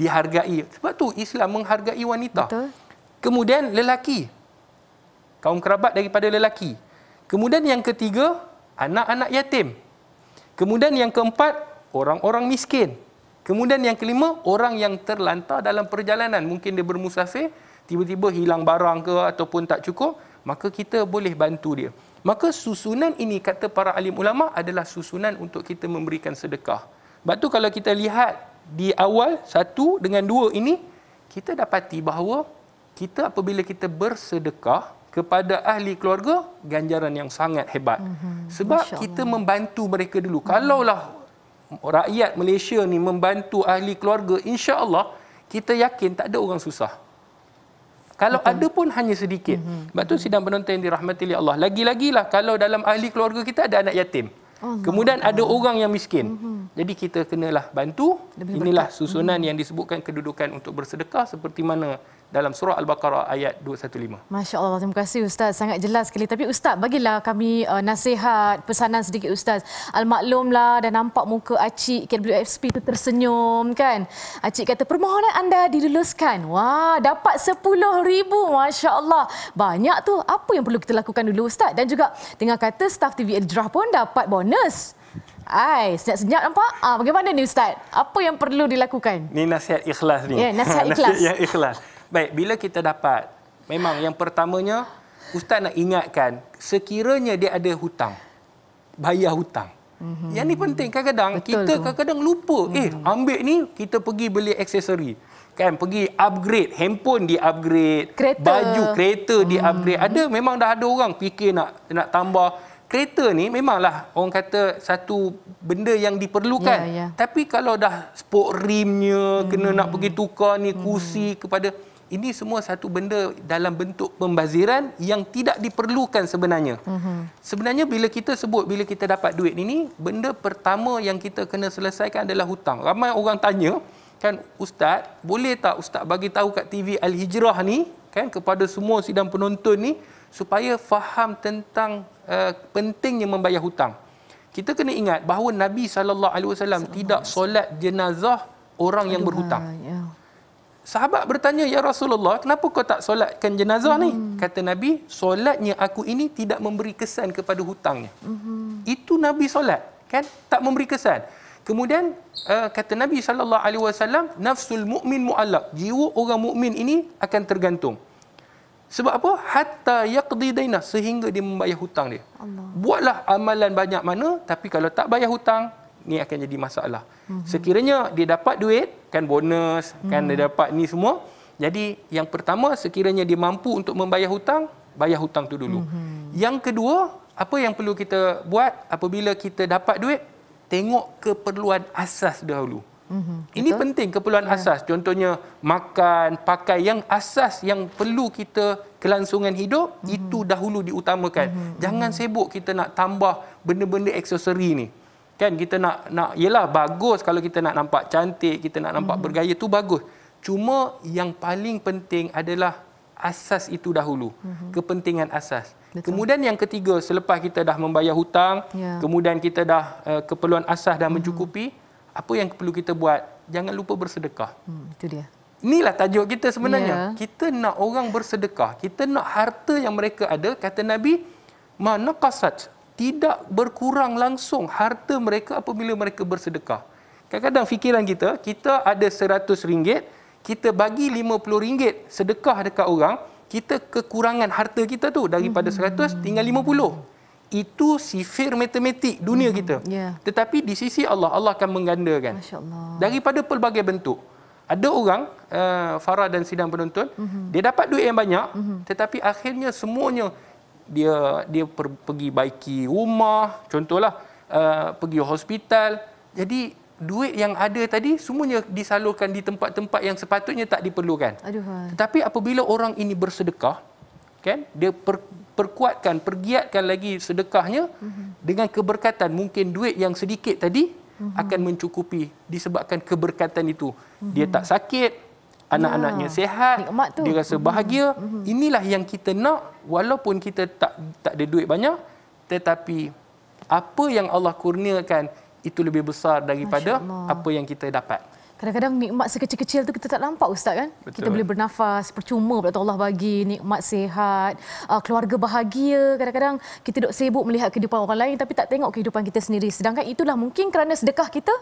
dihargai. Sebab tu Islam menghargai wanita. Betul. Kemudian lelaki. Kaum kerabat daripada lelaki. Kemudian yang ketiga, anak-anak yatim. Kemudian yang keempat, orang-orang miskin. Kemudian yang kelima, orang yang terlantar dalam perjalanan. Mungkin dia bermusafir, tiba-tiba hilang barang ke ataupun tak cukup. Maka kita boleh bantu dia. Maka susunan ini kata para alim ulama adalah susunan untuk kita memberikan sedekah. Sebab tu kalau kita lihat di awal satu dengan dua ini kita dapati bahawa kita apabila kita bersedekah kepada ahli keluarga ganjaran yang sangat hebat mm-hmm. sebab kita membantu mereka dulu mm-hmm. kalaulah rakyat Malaysia ni membantu ahli keluarga insya-Allah kita yakin tak ada orang susah kalau Betul. ada pun hanya sedikit mm-hmm. sebab tu sidang penonton yang dirahmati Allah lagi-lagilah kalau dalam ahli keluarga kita ada anak yatim Allah. Kemudian ada orang yang miskin. Mm-hmm. Jadi kita kenalah bantu. Lebih Inilah berkat. susunan mm-hmm. yang disebutkan kedudukan untuk bersedekah seperti mana dalam surah Al-Baqarah ayat 215. Masya Allah, terima kasih Ustaz. Sangat jelas sekali. Tapi Ustaz, bagilah kami uh, nasihat, pesanan sedikit Ustaz. Al-Maklum lah, dah nampak muka Acik KWFSP itu tersenyum kan. Acik kata, permohonan anda diluluskan. Wah, dapat RM10,000. Masya Allah. Banyak tu. Apa yang perlu kita lakukan dulu Ustaz? Dan juga dengar kata staff TV Eldrah pun dapat bonus. Hai, senyap-senyap nampak? Ah, bagaimana ni Ustaz? Apa yang perlu dilakukan? Ni nasihat ikhlas ni. Ya, yeah, nasihat ikhlas. nasihat yang ikhlas. Baik, bila kita dapat, memang yang pertamanya, Ustaz nak ingatkan, sekiranya dia ada hutang, bayar hutang. Mm-hmm. Yang ni penting, kadang-kadang kita kadang-kadang lupa, mm-hmm. eh mhm. ambil ni kita pergi beli aksesori. Kan, pergi upgrade, handphone di upgrade, kereta. baju kereta mm-hmm. di mhm. upgrade. Ada, memang dah ada orang fikir nak nak tambah kereta ni memanglah orang kata satu benda yang diperlukan yeah, yeah. tapi kalau dah spoke rimnya mm. kena nak mhm. pergi tukar ni kursi mm. kepada ini semua satu benda dalam bentuk pembaziran yang tidak diperlukan sebenarnya. Mm-hmm. Sebenarnya bila kita sebut bila kita dapat duit ini, benda pertama yang kita kena selesaikan adalah hutang. Ramai orang tanya, kan ustaz, boleh tak ustaz bagi tahu kat TV Al Hijrah ni, kan kepada semua sidang penonton ni supaya faham tentang uh, pentingnya membayar hutang. Kita kena ingat bahawa Nabi sallallahu alaihi wasallam tidak solat jenazah orang Aduh, yang berhutang. Ya. Sahabat bertanya, Ya Rasulullah, kenapa kau tak solatkan jenazah hmm. ni? Kata Nabi, solatnya aku ini tidak memberi kesan kepada hutangnya. Hmm. Itu Nabi solat, kan? Tak memberi kesan. Kemudian, uh, kata Nabi SAW, Nafsul mu'min mu'alak. Jiwa orang mu'min ini akan tergantung. Sebab apa? Hatta yaqdi dainah. Sehingga dia membayar hutang dia. Allah. Buatlah amalan banyak mana, tapi kalau tak bayar hutang, ni akan jadi masalah. Mm-hmm. Sekiranya dia dapat duit, kan bonus, mm-hmm. kan dia mhm. dapat ni semua. Jadi yang pertama sekiranya dia mampu untuk membayar hutang, bayar hutang tu dulu. Mm-hmm. Yang kedua, apa yang perlu kita buat apabila kita dapat duit, tengok keperluan asas dahulu. Mm-hmm. Ini Betul. penting keperluan yeah. asas. Contohnya makan, pakai yang asas yang perlu kita kelangsungan hidup mm-hmm. itu dahulu diutamakan. Mm-hmm. Jangan mhm. sibuk kita nak tambah benda-benda aksesori ni kan kita nak nak yalah bagus kalau kita nak nampak cantik kita nak nampak hmm. bergaya tu bagus cuma yang paling penting adalah asas itu dahulu hmm. kepentingan asas Betul. Kemudian yang ketiga selepas kita dah membayar hutang, ya. kemudian kita dah uh, keperluan asas dah hmm. mencukupi, hmm. apa yang perlu kita buat? Jangan lupa bersedekah. Hmm, itu dia. Inilah tajuk kita sebenarnya. Ya. Kita nak orang bersedekah. Kita nak harta yang mereka ada, kata Nabi, mana qasat tidak berkurang langsung harta mereka apabila mereka bersedekah. Kadang-kadang fikiran kita, kita ada RM100, kita bagi RM50 sedekah dekat orang, kita kekurangan harta kita tu daripada RM100 tinggal RM50. Itu sifir matematik dunia hmm, kita. Yeah. Tetapi di sisi Allah, Allah akan menggandakan. Daripada pelbagai bentuk. Ada orang, uh, Farah dan sidang penonton, mm-hmm. dia dapat duit yang banyak, mm-hmm. tetapi akhirnya semuanya dia dia per, pergi baiki rumah contohlah uh, pergi hospital jadi duit yang ada tadi semuanya disalurkan di tempat-tempat yang sepatutnya tak diperlukan aduhai tetapi apabila orang ini bersedekah kan dia per, perkuatkan pergiatkan lagi sedekahnya uh-huh. dengan keberkatan mungkin duit yang sedikit tadi uh-huh. akan mencukupi disebabkan keberkatan itu uh-huh. dia mhm. tak sakit anak-anaknya ya. sihat dia rasa mm-hmm. bahagia mm -hmm. inilah yang kita nak walaupun kita tak tak ada duit banyak tetapi apa yang Allah kurniakan itu lebih besar daripada apa yang kita dapat Kadang-kadang nikmat sekecil-kecil tu kita tak nampak Ustaz kan? Betul. Kita boleh bernafas, percuma pula Allah bagi nikmat sehat, ah, keluarga bahagia. Kadang-kadang kita duduk sibuk melihat kehidupan orang lain tapi tak tengok kehidupan kita sendiri. Sedangkan itulah mungkin kerana sedekah kita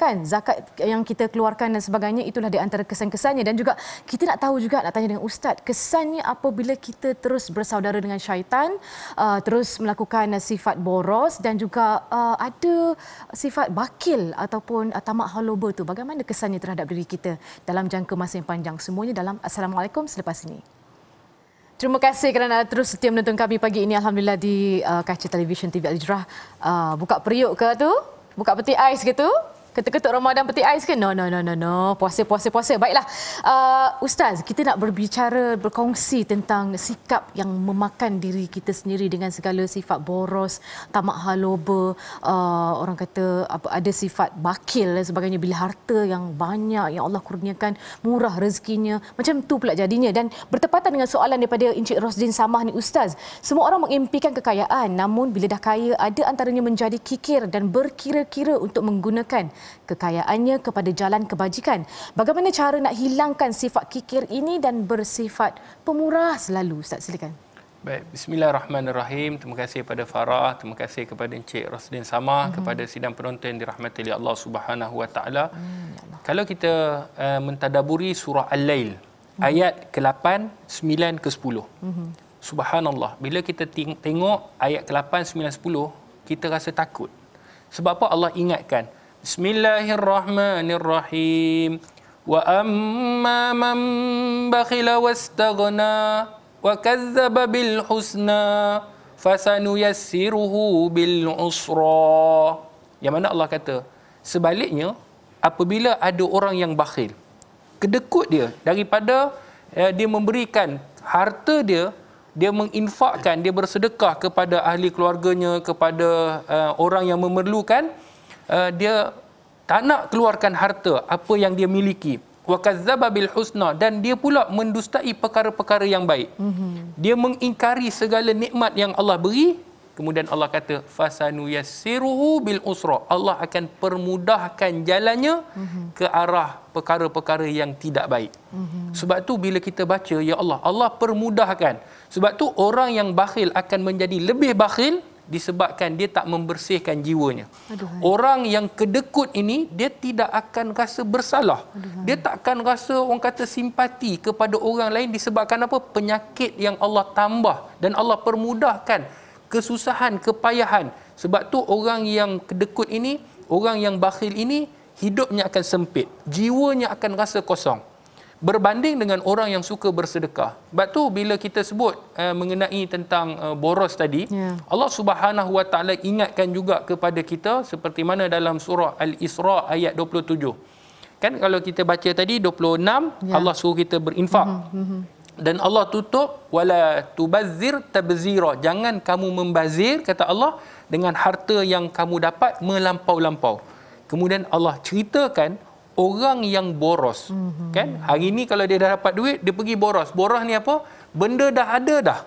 kan zakat yang kita keluarkan dan sebagainya itulah di antara kesan-kesannya dan juga kita nak tahu juga nak tanya dengan ustaz kesannya apabila kita terus bersaudara dengan syaitan uh, terus melakukan sifat boros dan juga uh, ada sifat bakil ataupun uh, tamak haloba tu bagaimana kesannya terhadap diri kita dalam jangka masa yang panjang semuanya dalam assalamualaikum selepas ini Terima kasih kerana terus setia menonton kami pagi ini. Alhamdulillah di uh, kaca televisyen TV Al-Jirah. Uh, buka periuk ke tu? Buka peti ais ke tu? ketuk-ketuk Ramadan peti ais ke? No, no, no, no, no. Puasa, puasa, puasa. Baiklah. Uh, Ustaz, kita nak berbicara, berkongsi tentang sikap yang memakan diri kita sendiri dengan segala sifat boros, tamak haloba, uh, orang kata apa ada sifat bakil dan sebagainya. Bila harta yang banyak, yang Allah kurniakan, murah rezekinya. Macam tu pula jadinya. Dan bertepatan dengan soalan daripada Encik Rosdin Samah ni, Ustaz. Semua orang mengimpikan kekayaan. Namun, bila dah kaya, ada antaranya menjadi kikir dan berkira-kira untuk menggunakan kekayaannya kepada jalan kebajikan. Bagaimana cara nak hilangkan sifat kikir ini dan bersifat pemurah selalu? Ustaz silakan. Baik, bismillahirrahmanirrahim. Terima kasih kepada Farah, terima kasih kepada Encik Rosdin Sama, mm-hmm. kepada sidang penonton dirahmati oleh Allah Subhanahu Wa Taala. Hmm, ya Kalau kita uh, mentadaburi surah Al-Lail mm-hmm. ayat ke-8, 9 ke-10. Mm-hmm. Subhanallah. Bila kita tengok ayat ke-8, 9, 10, kita rasa takut. Sebab apa Allah ingatkan? Bismillahirrahmanirrahim. Wa amma الرحمن الرحيم واما wa بخل واستغنى وكذب بالحسنى فسنيسره بالعسرى Yang mana Allah kata sebaliknya apabila ada orang yang bakhil kedekut dia daripada eh, dia memberikan harta dia dia menginfakkan dia bersedekah kepada ahli keluarganya kepada eh, orang yang memerlukan Eh, dia tak nak keluarkan harta apa yang dia miliki wakazzaba bil husna dan dia pula mendustai perkara-perkara yang baik mm-hmm. dia mengingkari segala nikmat yang Allah beri kemudian Allah kata fasanu yassiruhu bil usra Allah akan permudahkan jalannya mm-hmm. ke arah perkara-perkara yang tidak baik mm-hmm. sebab tu bila kita baca ya Allah Allah permudahkan sebab tu orang yang bakhil akan menjadi lebih bakhil disebabkan dia tak membersihkan jiwanya. Aduh. Orang yang kedekut ini dia tidak akan rasa bersalah. Aduh. Dia tak akan rasa orang kata simpati kepada orang lain disebabkan apa? Penyakit yang Allah tambah dan Allah permudahkan kesusahan, kepayahan. Sebab tu orang yang kedekut ini, orang yang bakhil ini hidupnya akan sempit, jiwanya akan rasa kosong berbanding dengan orang yang suka bersedekah. Sebab tu bila kita sebut uh, mengenai tentang uh, boros tadi, yeah. Allah Subhanahu Wa Taala ingatkan juga kepada kita seperti mana dalam surah Al-Isra ayat 27. Kan kalau kita baca tadi 26 yeah. Allah suruh kita berinfak. Mm-hmm. Dan Allah tutup wala tubazzir tabzira. Jangan kamu membazir kata Allah dengan harta yang kamu dapat melampau-lampau. Kemudian Allah ceritakan orang yang boros. Mm -hmm. kan? Hari ini kalau dia dah dapat duit, dia pergi boros. Boros ni apa? Benda dah ada dah.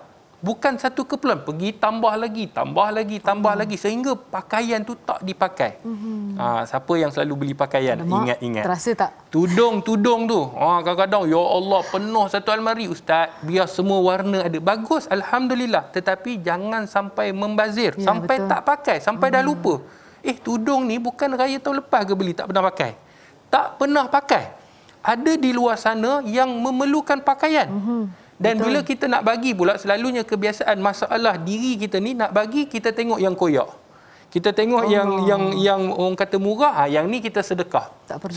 Bukan satu kepulauan. Pergi tambah lagi, tambah lagi, tambah -hmm. lagi. Sehingga pakaian tu tak dipakai. -hmm. ha, siapa yang selalu beli pakaian? Ingat-ingat. Terasa tak? Tudung-tudung tu. Ah, kadang-kadang, Ya Allah, penuh satu almari. Ustaz, biar semua warna ada. Bagus, Alhamdulillah. Tetapi jangan sampai membazir. Ya, sampai betul. tak pakai. Sampai -hmm. dah mhm. lupa. Eh, tudung ni bukan raya tahun lepas ke beli? Tak pernah pakai tak pernah pakai. Ada di luar sana yang memerlukan pakaian. Mm -hmm. Dan Betul. bila kita nak bagi pula, selalunya kebiasaan masalah diri kita ni nak bagi, kita tengok yang koyak. Kita tengok oh. yang yang yang orang kata murah, ah, yang ni kita sedekah.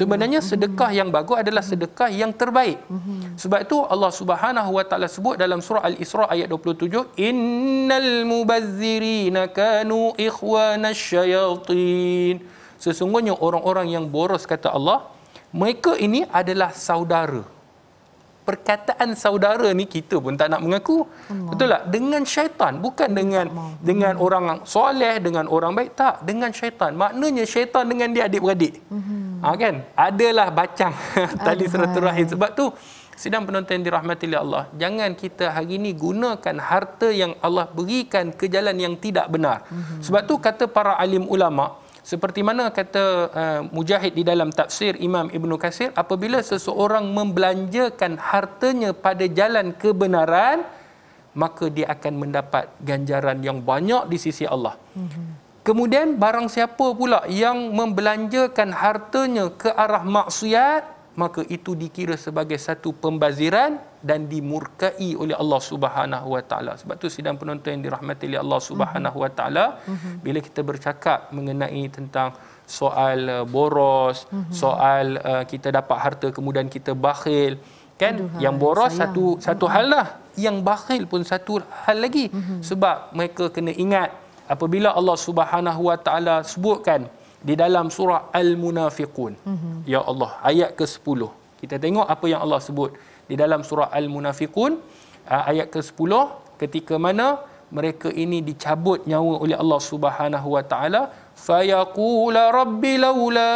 Sebenarnya mhm. sedekah yang bagus adalah mhm. sedekah yang terbaik. Mhm. Sebab itu Allah Subhanahu Wa Taala sebut dalam surah Al-Isra ayat 27, "Innal mubazzirina kanu ikhwanasy shayatin sesungguhnya orang-orang yang boros kata Allah mereka ini adalah saudara perkataan saudara ni kita pun tak nak mengaku Allah. betul tak dengan syaitan bukan dengan Allah. dengan hmm. orang soleh dengan orang baik tak dengan syaitan maknanya syaitan dengan dia adik-beradik mm-hmm. ha, kan adalah bacang tadi seratus rahim sebab tu sedang penonton yang dirahmati Allah jangan kita hari ini gunakan harta yang Allah berikan ke jalan yang tidak benar mm-hmm. sebab tu kata para alim ulama' Seperti mana kata uh, Mujahid di dalam tafsir Imam Ibn Qasir, apabila seseorang membelanjakan hartanya pada jalan kebenaran, maka dia akan mendapat ganjaran yang banyak di sisi Allah. Mm-hmm. Kemudian barang siapa pula yang membelanjakan hartanya ke arah maksiat, maka itu dikira sebagai satu pembaziran dan dimurkai oleh Allah Subhanahu Wa Taala. Sebab tu sidang penonton yang dirahmati oleh Allah Subhanahu Wa Taala, bila kita bercakap mengenai tentang soal uh, boros, soal uh, kita dapat harta kemudian kita bakhil, kan? Aduhai, yang boros sayang. satu satu hal lah, yang bakhil pun satu hal lagi. Sebab mereka kena ingat apabila Allah Subhanahu Wa Taala sebutkan di dalam surah Al-Munafiqun. Mm-hmm. Ya Allah, ayat ke-10. Kita tengok apa yang Allah sebut di dalam surah Al-Munafiqun ah, ayat ke-10 ketika mana mereka ini dicabut nyawa oleh Allah Subhanahu wa taala fayaqula rabbi laula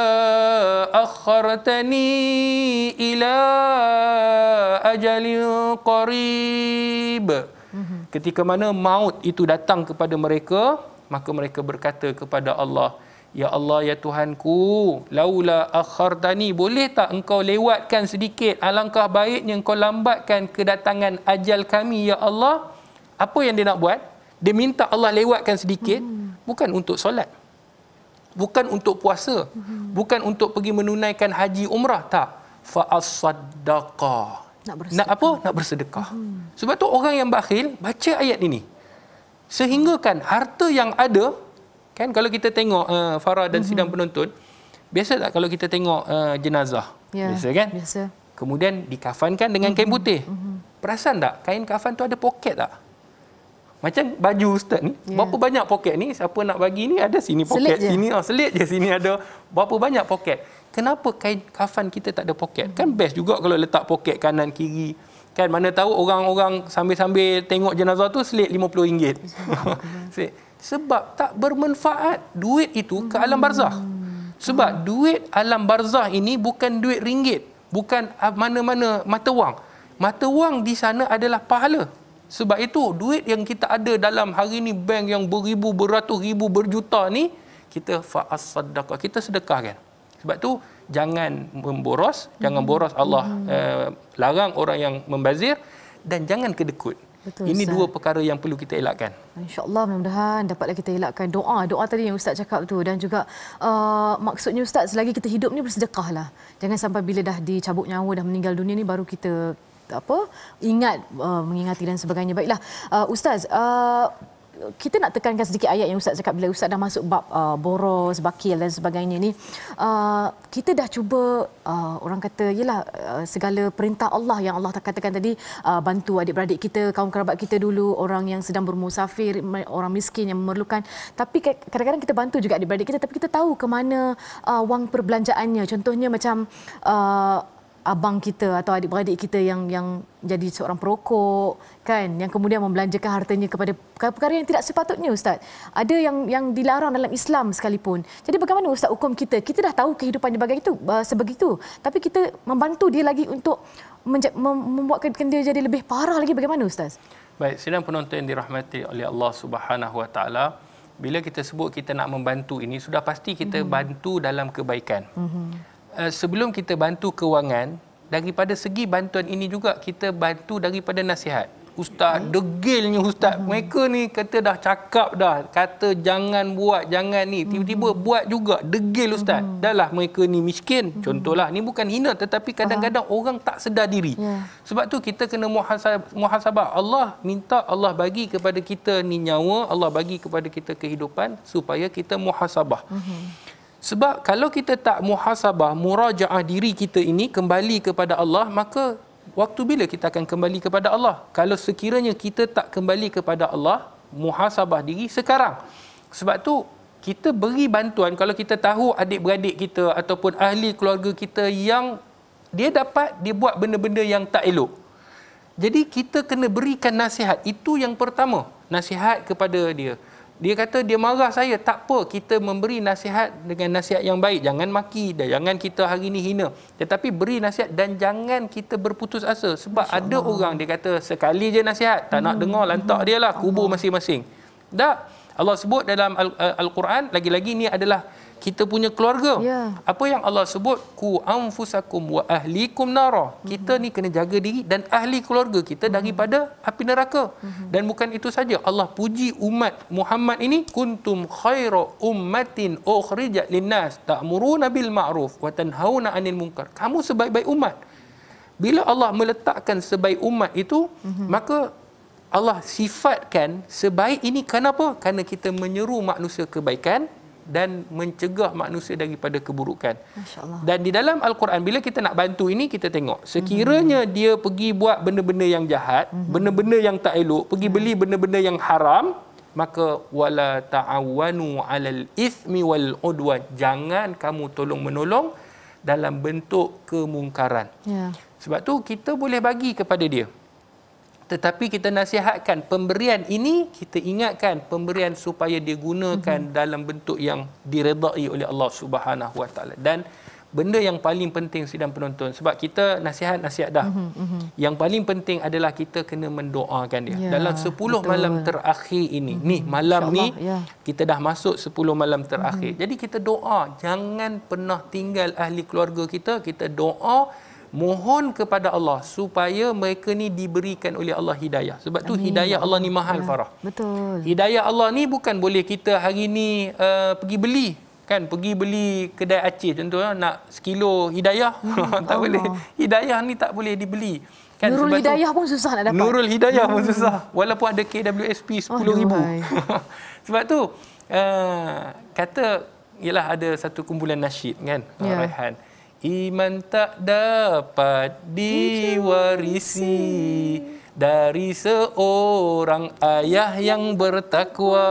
akhartani ila ajalin qarib mhm. ketika mana maut itu datang kepada mereka maka mereka berkata kepada Allah Ya Allah, Ya Tuhanku, laula akhardani, boleh tak engkau lewatkan sedikit, alangkah baiknya engkau lambatkan kedatangan ajal kami, Ya Allah. Apa yang dia nak buat? Dia minta Allah lewatkan sedikit, hmm. bukan untuk solat. Bukan untuk puasa. Hmm. Bukan untuk pergi menunaikan haji umrah, tak. Fa'asaddaqa. Nak, nak apa? Nak bersedekah. Hmm. Sebab tu orang yang bakhil, baca ayat ini. Sehinggakan harta yang ada, Kan kalau kita tengok uh, Farah dan mm-hmm. sidang mhm. penuntut, biasa tak kalau kita tengok uh, jenazah? Yeah, biasa kan? Biasa. Kemudian dikafankan dengan mm-hmm. kain mhm, putih. Mm-hmm. Perasan tak kain kafan tu ada poket tak? Macam baju ustaz ni, yeah. berapa banyak poket ni? Siapa nak bagi ni ada sini poket, selit sini ah selit je sini ada berapa banyak poket. Kenapa kain kafan kita tak ada poket? Mm-hmm. Kan best juga kalau letak poket kanan kiri. Kan mana tahu orang-orang sambil-sambil tengok jenazah tu selit RM50. Selit sebab tak bermanfaat duit itu ke alam barzah sebab duit alam barzah ini bukan duit ringgit bukan ah, mana-mana mata wang mata wang di sana adalah pahala sebab itu duit yang kita ada dalam hari ini bank yang beribu beratus ribu berjuta ni kita faas sedekah kita sedekahkan sebab tu jangan memboros jangan hmm. boros Allah hmm. uh, larang orang yang membazir dan jangan kedekut Betul, Ini Ustaz. dua perkara yang perlu kita elakkan. InsyaAllah mudah-mudahan dapatlah kita elakkan doa. Doa tadi yang Ustaz cakap tu dan juga uh, maksudnya Ustaz selagi kita hidup ni bersedekah lah. Jangan sampai bila dah dicabut nyawa dah meninggal dunia ni baru kita apa ingat uh, mengingati dan sebagainya. Baiklah uh, Ustaz uh, kita nak tekankan sedikit ayat yang ustaz cakap bila ustaz dah masuk bab uh, boros bakil dan sebagainya ni uh, kita dah cuba uh, orang kata yalah uh, segala perintah Allah yang Allah katakan tadi uh, bantu adik-beradik kita kaum kerabat kita dulu orang yang sedang bermusafir orang miskin yang memerlukan tapi kadang-kadang kita bantu juga adik-beradik kita tapi kita tahu ke mana uh, wang perbelanjaannya contohnya macam uh, abang kita atau adik-beradik kita yang yang jadi seorang perokok kan yang kemudian membelanjakan hartanya kepada perkara yang tidak sepatutnya ustaz. Ada yang yang dilarang dalam Islam sekalipun. Jadi bagaimana ustaz hukum kita? Kita dah tahu kehidupannya bagai itu sebegitu tapi kita membantu dia lagi untuk menja- membuatkan dia jadi lebih parah lagi bagaimana ustaz? Baik, sidang penonton yang dirahmati oleh Allah Subhanahu Wa Taala bila kita sebut kita nak membantu ini sudah pasti kita mm-hmm. bantu dalam kebaikan. Mm-hmm. Eh, sebelum kita bantu kewangan, daripada segi bantuan ini juga kita bantu daripada nasihat. Ustaz hmm. degilnya ustaz. Hmm. Mereka ni kata dah cakap dah, kata jangan buat, jangan ni. Tiba-tiba hmm. buat juga, degil hmm. ustaz. Hmm. Dahlah mereka ni miskin. Hmm. Contohlah, ni bukan hina tetapi kadang-kadang Aha. orang tak sedar diri. Yeah. Sebab tu kita kena muhasabah. Allah minta Allah bagi kepada kita ni nyawa, Allah bagi kepada kita kehidupan supaya kita muhasabah. Hmm. Sebab kalau kita tak muhasabah, murajaah diri kita ini kembali kepada Allah, maka waktu bila kita akan kembali kepada Allah? Kalau sekiranya kita tak kembali kepada Allah, muhasabah diri sekarang. Sebab tu kita beri bantuan kalau kita tahu adik-beradik kita ataupun ahli keluarga kita yang dia dapat dia buat benda-benda yang tak elok. Jadi kita kena berikan nasihat. Itu yang pertama. Nasihat kepada dia dia kata dia marah saya tak apa kita memberi nasihat dengan nasihat yang baik jangan maki dan jangan kita hari ini hina tetapi beri nasihat dan jangan kita berputus asa sebab Masya ada Allah. orang dia kata sekali je nasihat tak hmm. nak dengar lantak dia lah kubur masing-masing tak Allah sebut dalam Al- Al- Al-Quran lagi-lagi ni adalah kita punya keluarga. Yeah. Apa yang Allah sebut ku anfusakum wa ahlikum nara. Kita mm-hmm. ni kena jaga diri dan ahli keluarga kita mm-hmm. daripada api neraka. Mm-hmm. Dan bukan itu saja. Allah puji umat Muhammad ini kuntum khaira ummatin ukhrijat linnas ta'muruna bil ma'ruf wa tanhauna 'anil munkar. Kamu sebaik-baik umat. Bila Allah meletakkan sebaik umat itu, mm-hmm. maka Allah sifatkan sebaik ini kenapa? Kerana kita menyeru manusia kebaikan dan mencegah manusia daripada keburukan. Dan di dalam Al-Quran, bila kita nak bantu ini, kita tengok. Sekiranya mm-hmm. dia pergi buat benda-benda yang jahat, mm-hmm. benda-benda yang tak elok, pergi mm-hmm. beli benda-benda yang haram, maka wala ta'awanu alal ismi wal udwan. Jangan kamu tolong menolong dalam bentuk kemungkaran. Yeah. Sebab tu kita boleh bagi kepada dia tetapi kita nasihatkan pemberian ini kita ingatkan pemberian supaya digunakan hmm dalam bentuk yang diredai oleh Allah Subhanahu Wa Taala dan benda yang paling penting sidang penonton sebab kita nasihat nasihat dah mm-hmm. yang paling penting adalah kita kena mendoakan dia yeah, dalam 10 betul. malam terakhir ini mm-hmm. ni mhm. malam ni yeah. Ya. kita dah masuk 10 malam terakhir mm-hmm. jadi kita doa jangan pernah tinggal ahli keluarga kita kita doa mohon kepada Allah supaya mereka ni diberikan oleh Allah hidayah sebab tu hidayah Allah ni mahal ya. Farah betul hidayah Allah ni bukan boleh kita hari ni uh, pergi beli kan pergi beli kedai Aceh contohnya nak sekilo hidayah hmm, tak Allah. boleh hidayah ni tak boleh dibeli kan Nurul sebab hidayah tu, pun susah nak dapat Nurul hidayah hmm. pun susah walaupun ada KWSP 10000 oh, sebab tu uh, kata ialah ada satu kumpulan nasyid kan yeah. Raihan Iman tak dapat diwarisi dari seorang ayah yang bertakwa.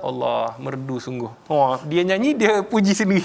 Allah, merdu sungguh. Wah, dia nyanyi, dia puji sini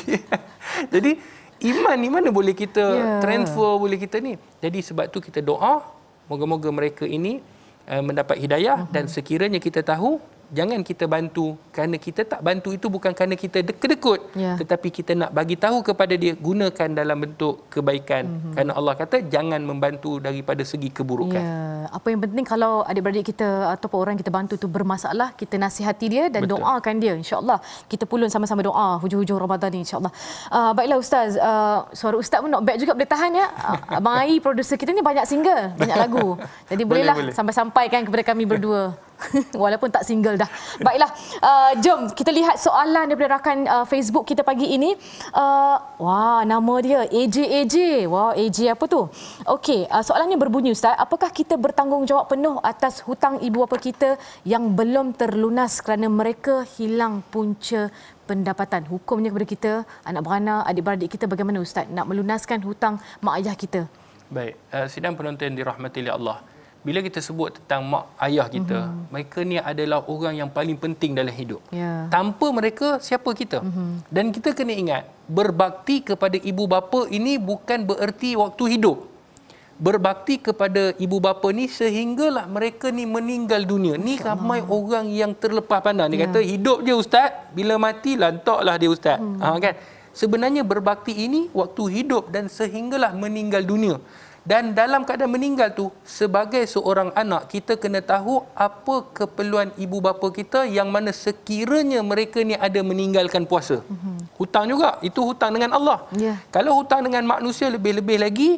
Jadi, iman ni mana boleh kita yeah. transfer, boleh kita ni. Jadi, sebab tu kita doa, moga-moga mereka ini uh, mendapat hidayah uh-huh. dan sekiranya kita tahu, jangan kita bantu kerana kita tak bantu itu bukan kerana kita dekut-dekut ya. tetapi kita nak bagi tahu kepada dia gunakan dalam bentuk kebaikan mm-hmm. kerana Allah kata jangan membantu daripada segi keburukan. Yeah. Apa yang penting kalau adik-beradik kita atau orang kita bantu tu bermasalah kita nasihati dia dan Betul. doakan dia insya-Allah. Kita pulun sama-sama doa hujung-hujung Ramadan ni insya-Allah. Uh, baiklah ustaz, uh, suara ustaz pun nak bad juga boleh tahan ya. Uh, Abang Ai producer kita ni banyak single, banyak lagu. Jadi bolehlah boleh, boleh. sampai-sampaikan kepada kami berdua. walaupun tak single dah. Baiklah, uh, jom kita lihat soalan daripada rakan uh, Facebook kita pagi ini. Uh, wah, nama dia AJ AJ. Wah, AJ apa tu? Okey, uh, soalannya berbunyi Ustaz, apakah kita bertanggungjawab penuh atas hutang ibu bapa kita yang belum terlunas kerana mereka hilang punca pendapatan hukumnya kepada kita anak berana, adik-beradik kita bagaimana ustaz nak melunaskan hutang mak ayah kita baik uh, sidang penonton dirahmati oleh Allah bila kita sebut tentang mak ayah kita mm-hmm. mereka ni adalah orang yang paling penting dalam hidup yeah. tanpa mereka siapa kita mm-hmm. dan kita kena ingat berbakti kepada ibu bapa ini bukan bererti waktu hidup berbakti kepada ibu bapa ni sehinggalah mereka ni meninggal dunia ni ramai orang yang terlepas pandang dia yeah. kata hidup je ustaz bila mati lantaklah dia ustaz mm. ha, kan sebenarnya berbakti ini waktu hidup dan sehinggalah meninggal dunia dan dalam keadaan meninggal tu sebagai seorang anak kita kena tahu apa keperluan ibu bapa kita yang mana sekiranya mereka ni ada meninggalkan puasa mm-hmm. hutang juga itu hutang dengan Allah yeah. kalau hutang dengan manusia lebih-lebih lagi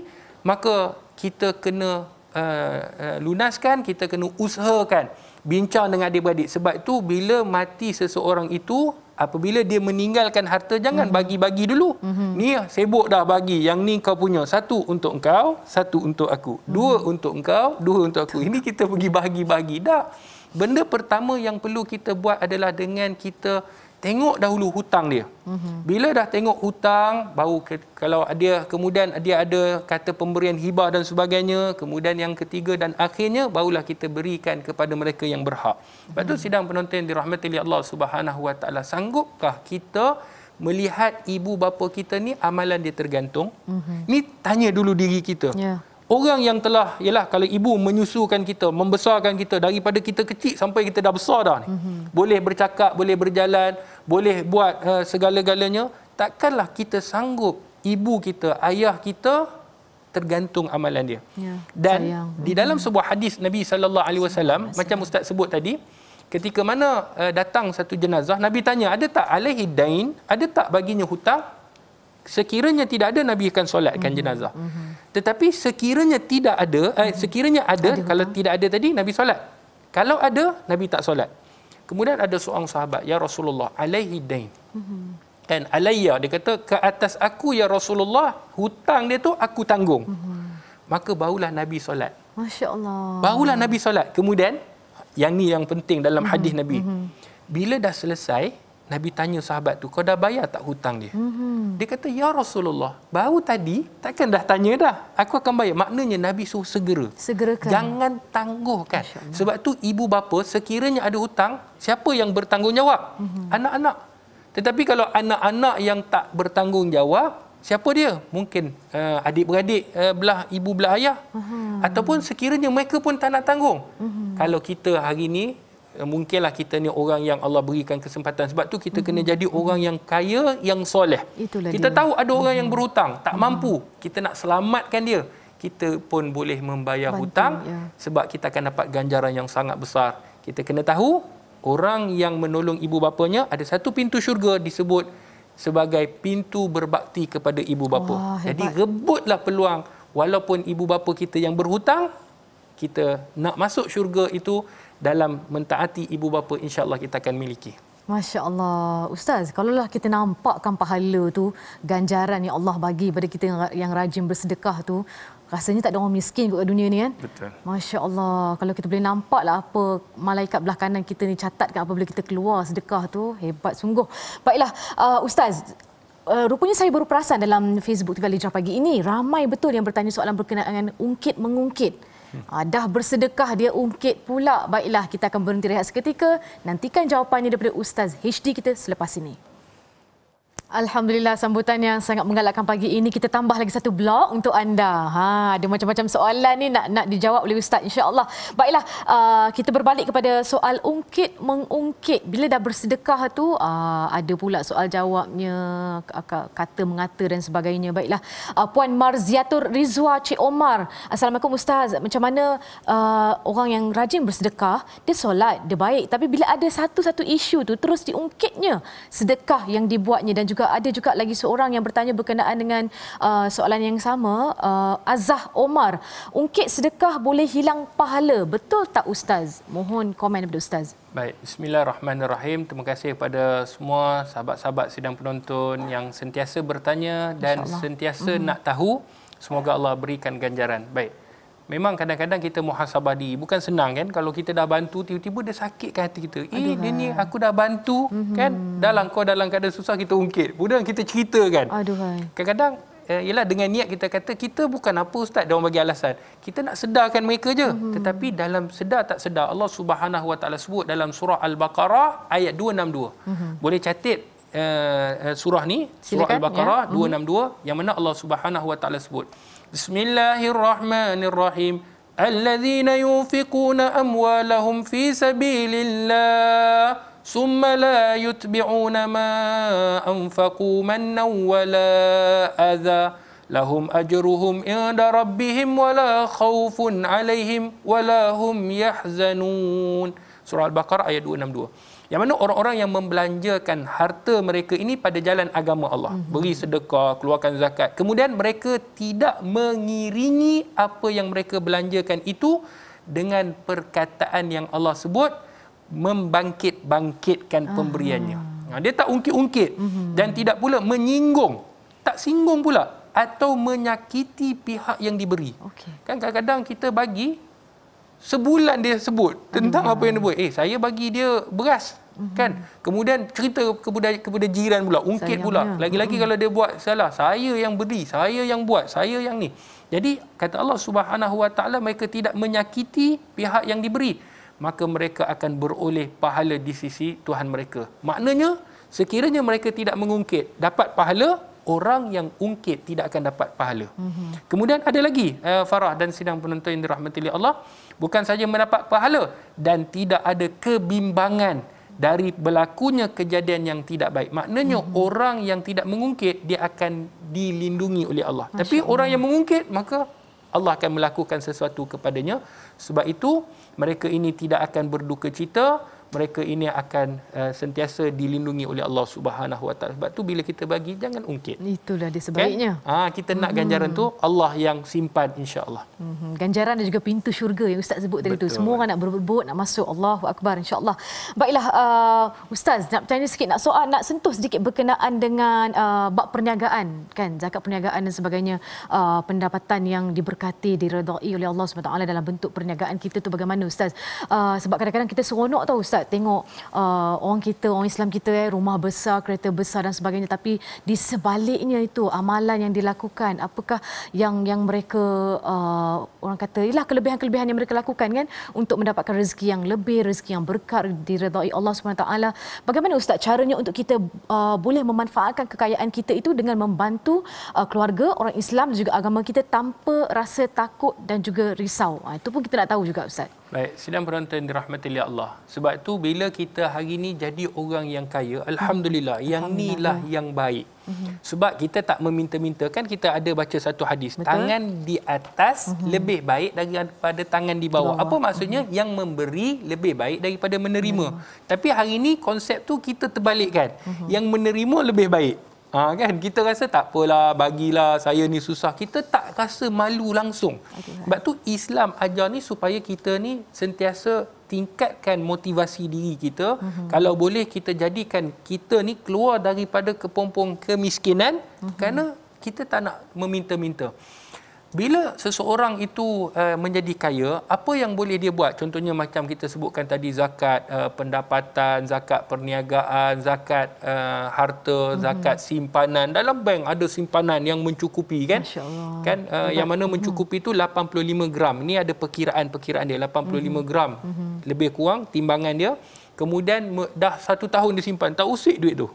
maka kita kena uh, uh, lunaskan kita kena usahakan bincang dengan adik-beradik sebab itu bila mati seseorang itu apabila dia meninggalkan harta jangan mhm. bagi-bagi dulu mm -hmm. ni sibuk dah bagi yang ni kau punya satu untuk kau satu untuk aku dua mm -hmm. untuk kau dua untuk aku ini kita pergi bagi-bagi dah benda pertama yang perlu kita buat adalah dengan kita tengok dahulu hutang dia. Mhm. Bila dah tengok hutang, baru ke, kalau dia kemudian dia ada kata pemberian hibah dan sebagainya, kemudian yang ketiga dan akhirnya barulah kita berikan kepada mereka yang berhak. Lepas tu mhm. sidang penonton dirahmati oleh Allah Subhanahu Wa Taala, sanggupkah kita melihat ibu bapa kita ni amalan dia tergantung? Ini mhm. tanya dulu diri kita. Yeah orang yang telah ialah kalau ibu menyusukan kita membesarkan kita daripada kita kecil sampai kita dah besar dah ni mm-hmm. boleh bercakap boleh berjalan boleh buat uh, segala-galanya takkanlah kita sanggup ibu kita ayah kita tergantung amalan dia ya, dan sayang. di dalam mhm. sebuah hadis Nabi sallallahu alaihi wasallam macam ustaz sebut tadi ketika mana uh, datang satu jenazah Nabi tanya ada tak alaihi dain ada tak baginya hutang sekiranya tidak ada nabi akan solatkan mm-hmm. jenazah hmm tetapi sekiranya tidak ada hmm eh, mhm. sekiranya ada, ada kalau hutang. tidak ada tadi nabi solat kalau ada nabi tak solat kemudian ada seorang sahabat ya Rasulullah alaihi dain mm-hmm. kan alayya dia kata ke atas aku ya Rasulullah hutang dia tu aku tanggung hmm maka barulah nabi solat masya-Allah barulah nabi solat kemudian yang ni yang penting dalam hmm hadis nabi hmm bila dah selesai Nabi tanya sahabat tu, kau dah bayar tak hutang dia? Mm-hmm. Dia kata, Ya Rasulullah, baru tadi, takkan dah tanya dah. Aku akan bayar. Maknanya Nabi suruh segera. Segerakan. Jangan tangguhkan. Sebab tu ibu bapa, sekiranya ada hutang, siapa yang bertanggungjawab? Mm-hmm. Anak-anak. Tetapi kalau anak-anak yang tak bertanggungjawab, siapa dia? Mungkin uh, adik-beradik uh, belah ibu belah ayah. Mm-hmm. Ataupun sekiranya mereka pun tak nak tanggung. Mm-hmm. Kalau kita hari ini, Eh, mungkinlah kita ni orang yang Allah berikan kesempatan sebab tu kita mm-hmm. kena jadi orang yang kaya yang soleh Itulah kita dia. tahu ada orang mm-hmm. yang berhutang tak mm-hmm. mampu kita nak selamatkan dia kita pun boleh membayar Bantu, hutang ya. sebab kita akan dapat ganjaran yang sangat besar kita kena tahu orang yang menolong ibu bapanya ada satu pintu syurga disebut sebagai pintu berbakti kepada ibu bapa Wah, jadi rebutlah peluang walaupun ibu bapa kita yang berhutang kita nak masuk syurga itu dalam mentaati ibu bapa insyaallah kita akan miliki Masya Allah, Ustaz, kalaulah lah kita nampakkan pahala tu, ganjaran yang Allah bagi pada kita yang rajin bersedekah tu, rasanya tak ada orang miskin kat dunia ni kan? Betul. Masya Allah, kalau kita boleh nampak lah apa malaikat belah kanan kita ni catatkan apabila kita keluar sedekah tu, hebat sungguh. Baiklah, uh, Ustaz, Uh, rupanya saya baru perasan dalam Facebook Tiga Lejah pagi ini ramai betul yang bertanya soalan berkenaan dengan ungkit mengungkit. Uh, dah bersedekah dia ungkit pula. Baiklah, kita akan berhenti rehat seketika. Nantikan jawapannya daripada Ustaz HD kita selepas ini. Alhamdulillah sambutan yang sangat menggalakkan pagi ini kita tambah lagi satu blok untuk anda. Ha ada macam-macam soalan ni nak nak dijawab oleh ustaz insya-Allah. Baiklah uh, kita berbalik kepada soal ungkit mengungkit. Bila dah bersedekah tu uh, ada pula soal jawabnya kata mengata dan sebagainya. Baiklah uh, puan Marziatur Rizwa Cik Omar. Assalamualaikum ustaz. Macam mana uh, orang yang rajin bersedekah dia solat dia baik tapi bila ada satu-satu isu tu terus diungkitnya sedekah yang dibuatnya dan juga juga ada juga lagi seorang yang bertanya berkenaan dengan uh, soalan yang sama uh, Azah Omar ungkit sedekah boleh hilang pahala betul tak ustaz mohon komen daripada ustaz baik bismillahirrahmanirrahim terima kasih kepada semua sahabat-sahabat sidang penonton yang sentiasa bertanya dan sentiasa mm-hmm. nak tahu semoga Allah berikan ganjaran baik memang kadang-kadang kita muhasabah diri bukan senang kan kalau kita dah bantu tiba-tiba dia sakitkan hati kita eh Adalah. dia ni aku dah bantu mm-hmm. kan dalam kau dalam keadaan susah kita ungkit kemudian kita ceritakan kan. kadang-kadang ialah eh, dengan niat kita kata kita bukan apa ustaz dia orang bagi alasan kita nak sedarkan mereka je mm-hmm. tetapi dalam sedar tak sedar Allah Subhanahu Wa Taala sebut dalam surah al-baqarah ayat 262 mm-hmm. boleh catat uh, surah ni Silakan, surah al-baqarah ya. 262 mm-hmm. yang mana Allah Subhanahu Wa Taala sebut بسم الله الرحمن الرحيم الذين ينفقون أموالهم في سبيل الله ثم لا يتبعون ما أنفقوا منا ولا أذى لهم أجرهم عند ربهم ولا خوف عليهم ولا هم يحزنون سوره البقره ايه 262 Yang mana orang-orang yang membelanjakan harta mereka ini pada jalan agama Allah. Mm-hmm. Beri sedekah, keluarkan zakat. Kemudian mereka tidak mengiringi apa yang mereka belanjakan itu dengan perkataan yang Allah sebut membangkit-bangkitkan uh-huh. pemberiannya. Ha, dia tak ungkit-ungkit mm-hmm. dan tidak pula menyinggung. Tak singgung pula atau menyakiti pihak yang diberi. Okay. Kan kadang-kadang kita bagi sebulan dia sebut tentang hmm. apa yang dia buat. Mm-hmm. Eh, saya bagi dia beras mm-hmm. kan kemudian cerita kepada kepada jiran pula ungkit Sayangnya. pula lagi-lagi hmm. kalau dia buat salah saya yang beri saya yang buat saya yang ni jadi kata Allah Subhanahu Wa Taala mereka tidak menyakiti pihak yang diberi maka mereka akan beroleh pahala di sisi Tuhan mereka maknanya sekiranya mereka tidak mengungkit dapat pahala orang yang ungkit tidak akan dapat pahala. Mm-hmm. Kemudian ada lagi uh, Farah dan sidang penonton yang dirahmati oleh Allah, bukan saja mendapat pahala dan tidak ada kebimbangan dari berlakunya kejadian yang tidak baik. Maknanya mm-hmm. orang yang tidak mengungkit dia akan dilindungi oleh Allah. Masya Tapi Allah. orang yang mengungkit maka Allah akan melakukan sesuatu kepadanya. Sebab itu mereka ini tidak akan berduka cita, mereka ini akan uh, sentiasa dilindungi oleh Allah Subhanahu Wa Taala. Sebab tu bila kita bagi jangan ungkit. Itulah dia sebaiknya. Kan? Ha, kita nak ganjaran hmm. tu Allah yang simpan insya-Allah. Hmm. Ganjaran dan juga pintu syurga yang ustaz sebut tadi Betul. tu. Semua orang nak berebut nak masuk Allahu Akbar insya-Allah. Baiklah uh, ustaz nak tanya sikit nak soal nak sentuh sedikit berkenaan dengan uh, bab perniagaan kan zakat perniagaan dan sebagainya uh, pendapatan yang diberkati diredai oleh Allah Subhanahu Wa Taala dalam bentuk perniagaan kita tu bagaimana ustaz? Uh, sebab kadang-kadang kita seronok tau ustaz Ustaz tengok uh, orang kita orang Islam kita eh rumah besar kereta besar dan sebagainya tapi di sebaliknya itu amalan yang dilakukan apakah yang yang mereka uh, orang kata ialah kelebihan-kelebihan yang mereka lakukan kan untuk mendapatkan rezeki yang lebih rezeki yang berkat diredai Allah swt. bagaimana ustaz caranya untuk kita uh, boleh memanfaatkan kekayaan kita itu dengan membantu uh, keluarga orang Islam dan juga agama kita tanpa rasa takut dan juga risau uh, itu pun kita nak tahu juga ustaz Baik, sidang penonton dirahmati oleh Allah. Sebab itu bila kita hari ini jadi orang yang kaya, alhamdulillah, mhm. yang nilah yang baik. Mhm. Sebab kita tak meminta-minta kan kita ada baca satu hadis, Betul? tangan di atas uh lebih baik daripada tangan di bawah. Apa maksudnya? uh Yang memberi lebih baik daripada menerima. uh Tapi hari ini konsep tu kita terbalikkan. uh Yang menerima lebih baik. Ha, kan kita rasa tak apalah bagilah saya ni susah kita tak rasa malu langsung. Okay. Sebab tu Islam ajar ni supaya kita ni sentiasa tingkatkan motivasi diri kita uh-huh. kalau boleh kita jadikan kita ni keluar daripada kepompong kemiskinan uh-huh. kerana kita tak nak meminta-minta bila seseorang itu uh, menjadi kaya apa yang boleh dia buat contohnya macam kita sebutkan tadi zakat uh, pendapatan zakat perniagaan zakat uh, harta hmm. zakat simpanan dalam bank ada simpanan yang mencukupi kan kan uh, yang mana mencukupi itu hmm. 85 gram ini ada perkiraan-perkiraan dia 85 hmm. gram hmm. lebih kurang timbangan dia kemudian dah satu tahun disimpan tak usik duit tu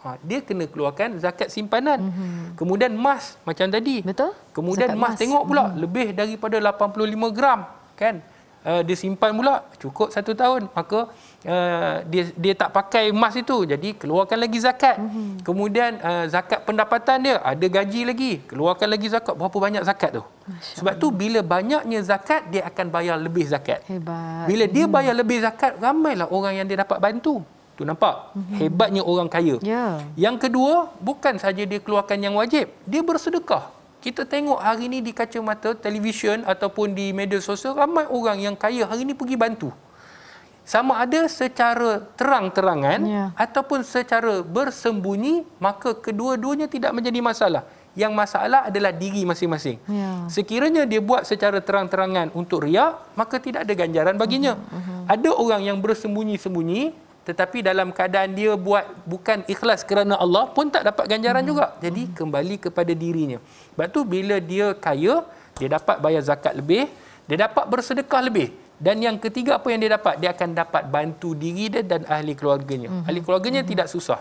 Ha, dia kena keluarkan zakat simpanan. Mm -hmm. Kemudian emas macam tadi. Betul. Kemudian emas tengok pula mm -hmm. lebih daripada 85 gram kan. Uh, dia simpan pula cukup satu tahun maka uh, dia dia tak pakai emas itu jadi keluarkan lagi zakat. Mm -hmm. Kemudian uh, zakat pendapatan dia ada gaji lagi keluarkan lagi zakat berapa banyak zakat tu. Masya Sebab Allah. tu bila banyaknya zakat dia akan bayar lebih zakat. Hebat. Bila dia hmm. bayar lebih zakat ramailah orang yang dia dapat bantu. Tu nampak mm-hmm. hebatnya orang kaya. Yeah. Yang kedua, bukan saja dia keluarkan yang wajib, dia bersedekah. Kita tengok hari ini di kaca mata televisyen ataupun di media sosial ramai orang yang kaya hari ini pergi bantu. Sama ada secara terang-terangan yeah. ataupun secara bersembunyi, maka kedua-duanya tidak menjadi masalah. Yang masalah adalah diri masing-masing. Yeah. Sekiranya dia buat secara terang-terangan untuk riak, maka tidak ada ganjaran baginya. Mm-hmm. Ada orang yang bersembunyi-sembunyi, tetapi dalam keadaan dia buat bukan ikhlas kerana Allah pun tak dapat ganjaran hmm. juga jadi hmm. kembali kepada dirinya sebab tu bila dia kaya dia dapat bayar zakat lebih dia dapat bersedekah lebih dan yang ketiga apa yang dia dapat dia akan dapat bantu diri dia dan ahli keluarganya hmm. ahli keluarganya hmm. tidak susah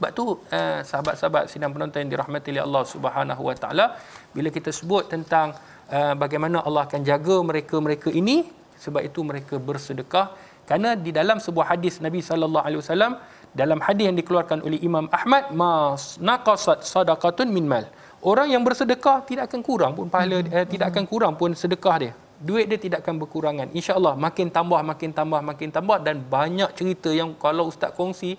sebab tu eh, sahabat-sahabat sidang penonton yang dirahmati oleh Allah Subhanahu Wa Taala bila kita sebut tentang eh, bagaimana Allah akan jaga mereka-mereka ini sebab itu mereka bersedekah Karena di dalam sebuah hadis Nabi sallallahu alaihi wasallam dalam hadis yang dikeluarkan oleh Imam Ahmad mas naqasat sadaqatun min mal. Orang yang bersedekah tidak akan kurang pun pahala hmm. eh, tidak akan kurang pun sedekah dia. Duit dia tidak akan berkurangan. Insya-Allah makin tambah makin tambah makin tambah dan banyak cerita yang kalau ustaz kongsi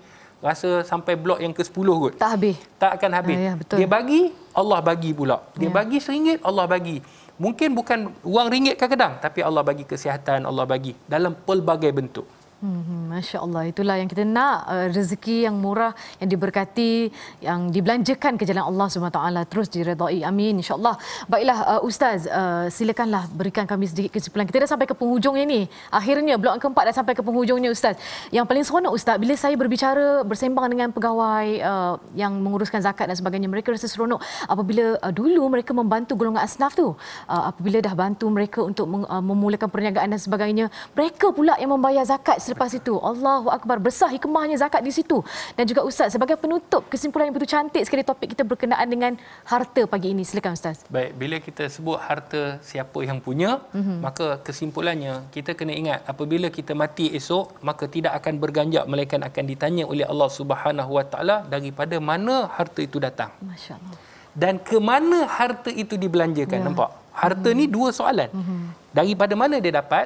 rasa sampai blok yang ke-10 kot. Tak habis. Tak akan habis. Uh, ya, ya Dia bagi, Allah bagi pula. Dia ya. bagi seringgit, Allah bagi. Mungkin bukan wang ringgit kadang-kadang tapi Allah bagi kesihatan, Allah bagi dalam pelbagai bentuk. Hmm, Masya Allah, itulah yang kita nak uh, rezeki yang murah, yang diberkati, yang dibelanjakan ke jalan Allah Subhanahu terus diredai. Amin. Insya Allah. Baiklah, uh, Ustaz, uh, silakanlah berikan kami sedikit kesimpulan. Kita dah sampai ke penghujung ini. Akhirnya blok keempat dah sampai ke penghujungnya, Ustaz. Yang paling seronok, Ustaz, bila saya berbicara bersembang dengan pegawai uh, yang menguruskan zakat dan sebagainya, mereka rasa seronok apabila uh, dulu mereka membantu golongan asnaf tu. Uh, apabila dah bantu mereka untuk uh, memulakan perniagaan dan sebagainya, mereka pula yang membayar zakat selepas itu. Allahu Akbar. Besar hikmahnya zakat di situ. Dan juga Ustaz, sebagai penutup, kesimpulan yang betul cantik sekali topik kita berkenaan dengan harta pagi ini. Silakan Ustaz. Baik, bila kita sebut harta siapa yang punya, mm-hmm. maka kesimpulannya, kita kena ingat apabila kita mati esok, maka tidak akan berganjak, melainkan akan ditanya oleh Allah Subhanahu Wa Taala daripada mana harta itu datang. Masya Allah. Dan ke mana harta itu dibelanjakan, ya. nampak? Harta mm-hmm. ni mhm. dua soalan. Mm-hmm. Daripada mana dia dapat,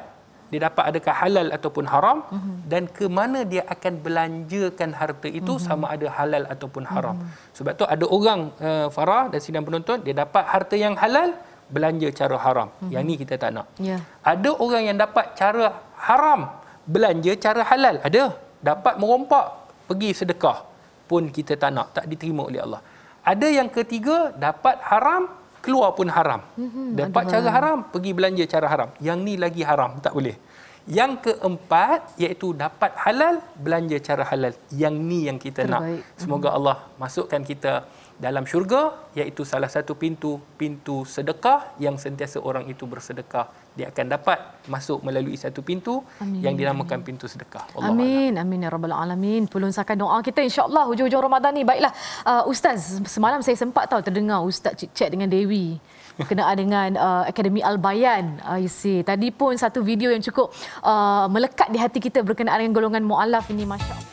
dia dapat adakah halal ataupun haram mm-hmm. dan ke mana dia akan belanjakan harta itu mm-hmm. sama ada halal ataupun haram. Mm-hmm. Sebab tu ada orang uh, Farah dan sidang penonton dia dapat harta yang halal belanja cara haram. Mm-hmm. Yang ni kita tak nak. Yeah. Ada orang yang dapat cara haram belanja cara halal. Ada dapat merompak pergi sedekah pun kita tak nak, tak diterima oleh Allah. Ada yang ketiga dapat haram keluar pun haram. Mm-hmm. Dapat Aduh. cara haram, pergi belanja cara haram. Yang ni lagi haram, tak boleh. Yang keempat iaitu dapat halal belanja cara halal. Yang ni yang kita Terbaik. nak. Semoga mm-hmm. Allah masukkan kita dalam syurga iaitu salah satu pintu pintu sedekah yang sentiasa orang itu bersedekah dia akan dapat masuk melalui satu pintu amin. yang dinamakan pintu sedekah. Allah amin. Allah. Amin ya rabbal alamin. Pulunsakan doa kita insyaallah allah hujung-hujung Ramadan ni. Baiklah uh, ustaz semalam saya sempat tahu terdengar ustaz chat dengan Dewi berkenaan dengan uh, Akademi Al-Bayan. Uh, I see. Tadi pun satu video yang cukup uh, melekat di hati kita berkenaan dengan golongan mualaf ini masya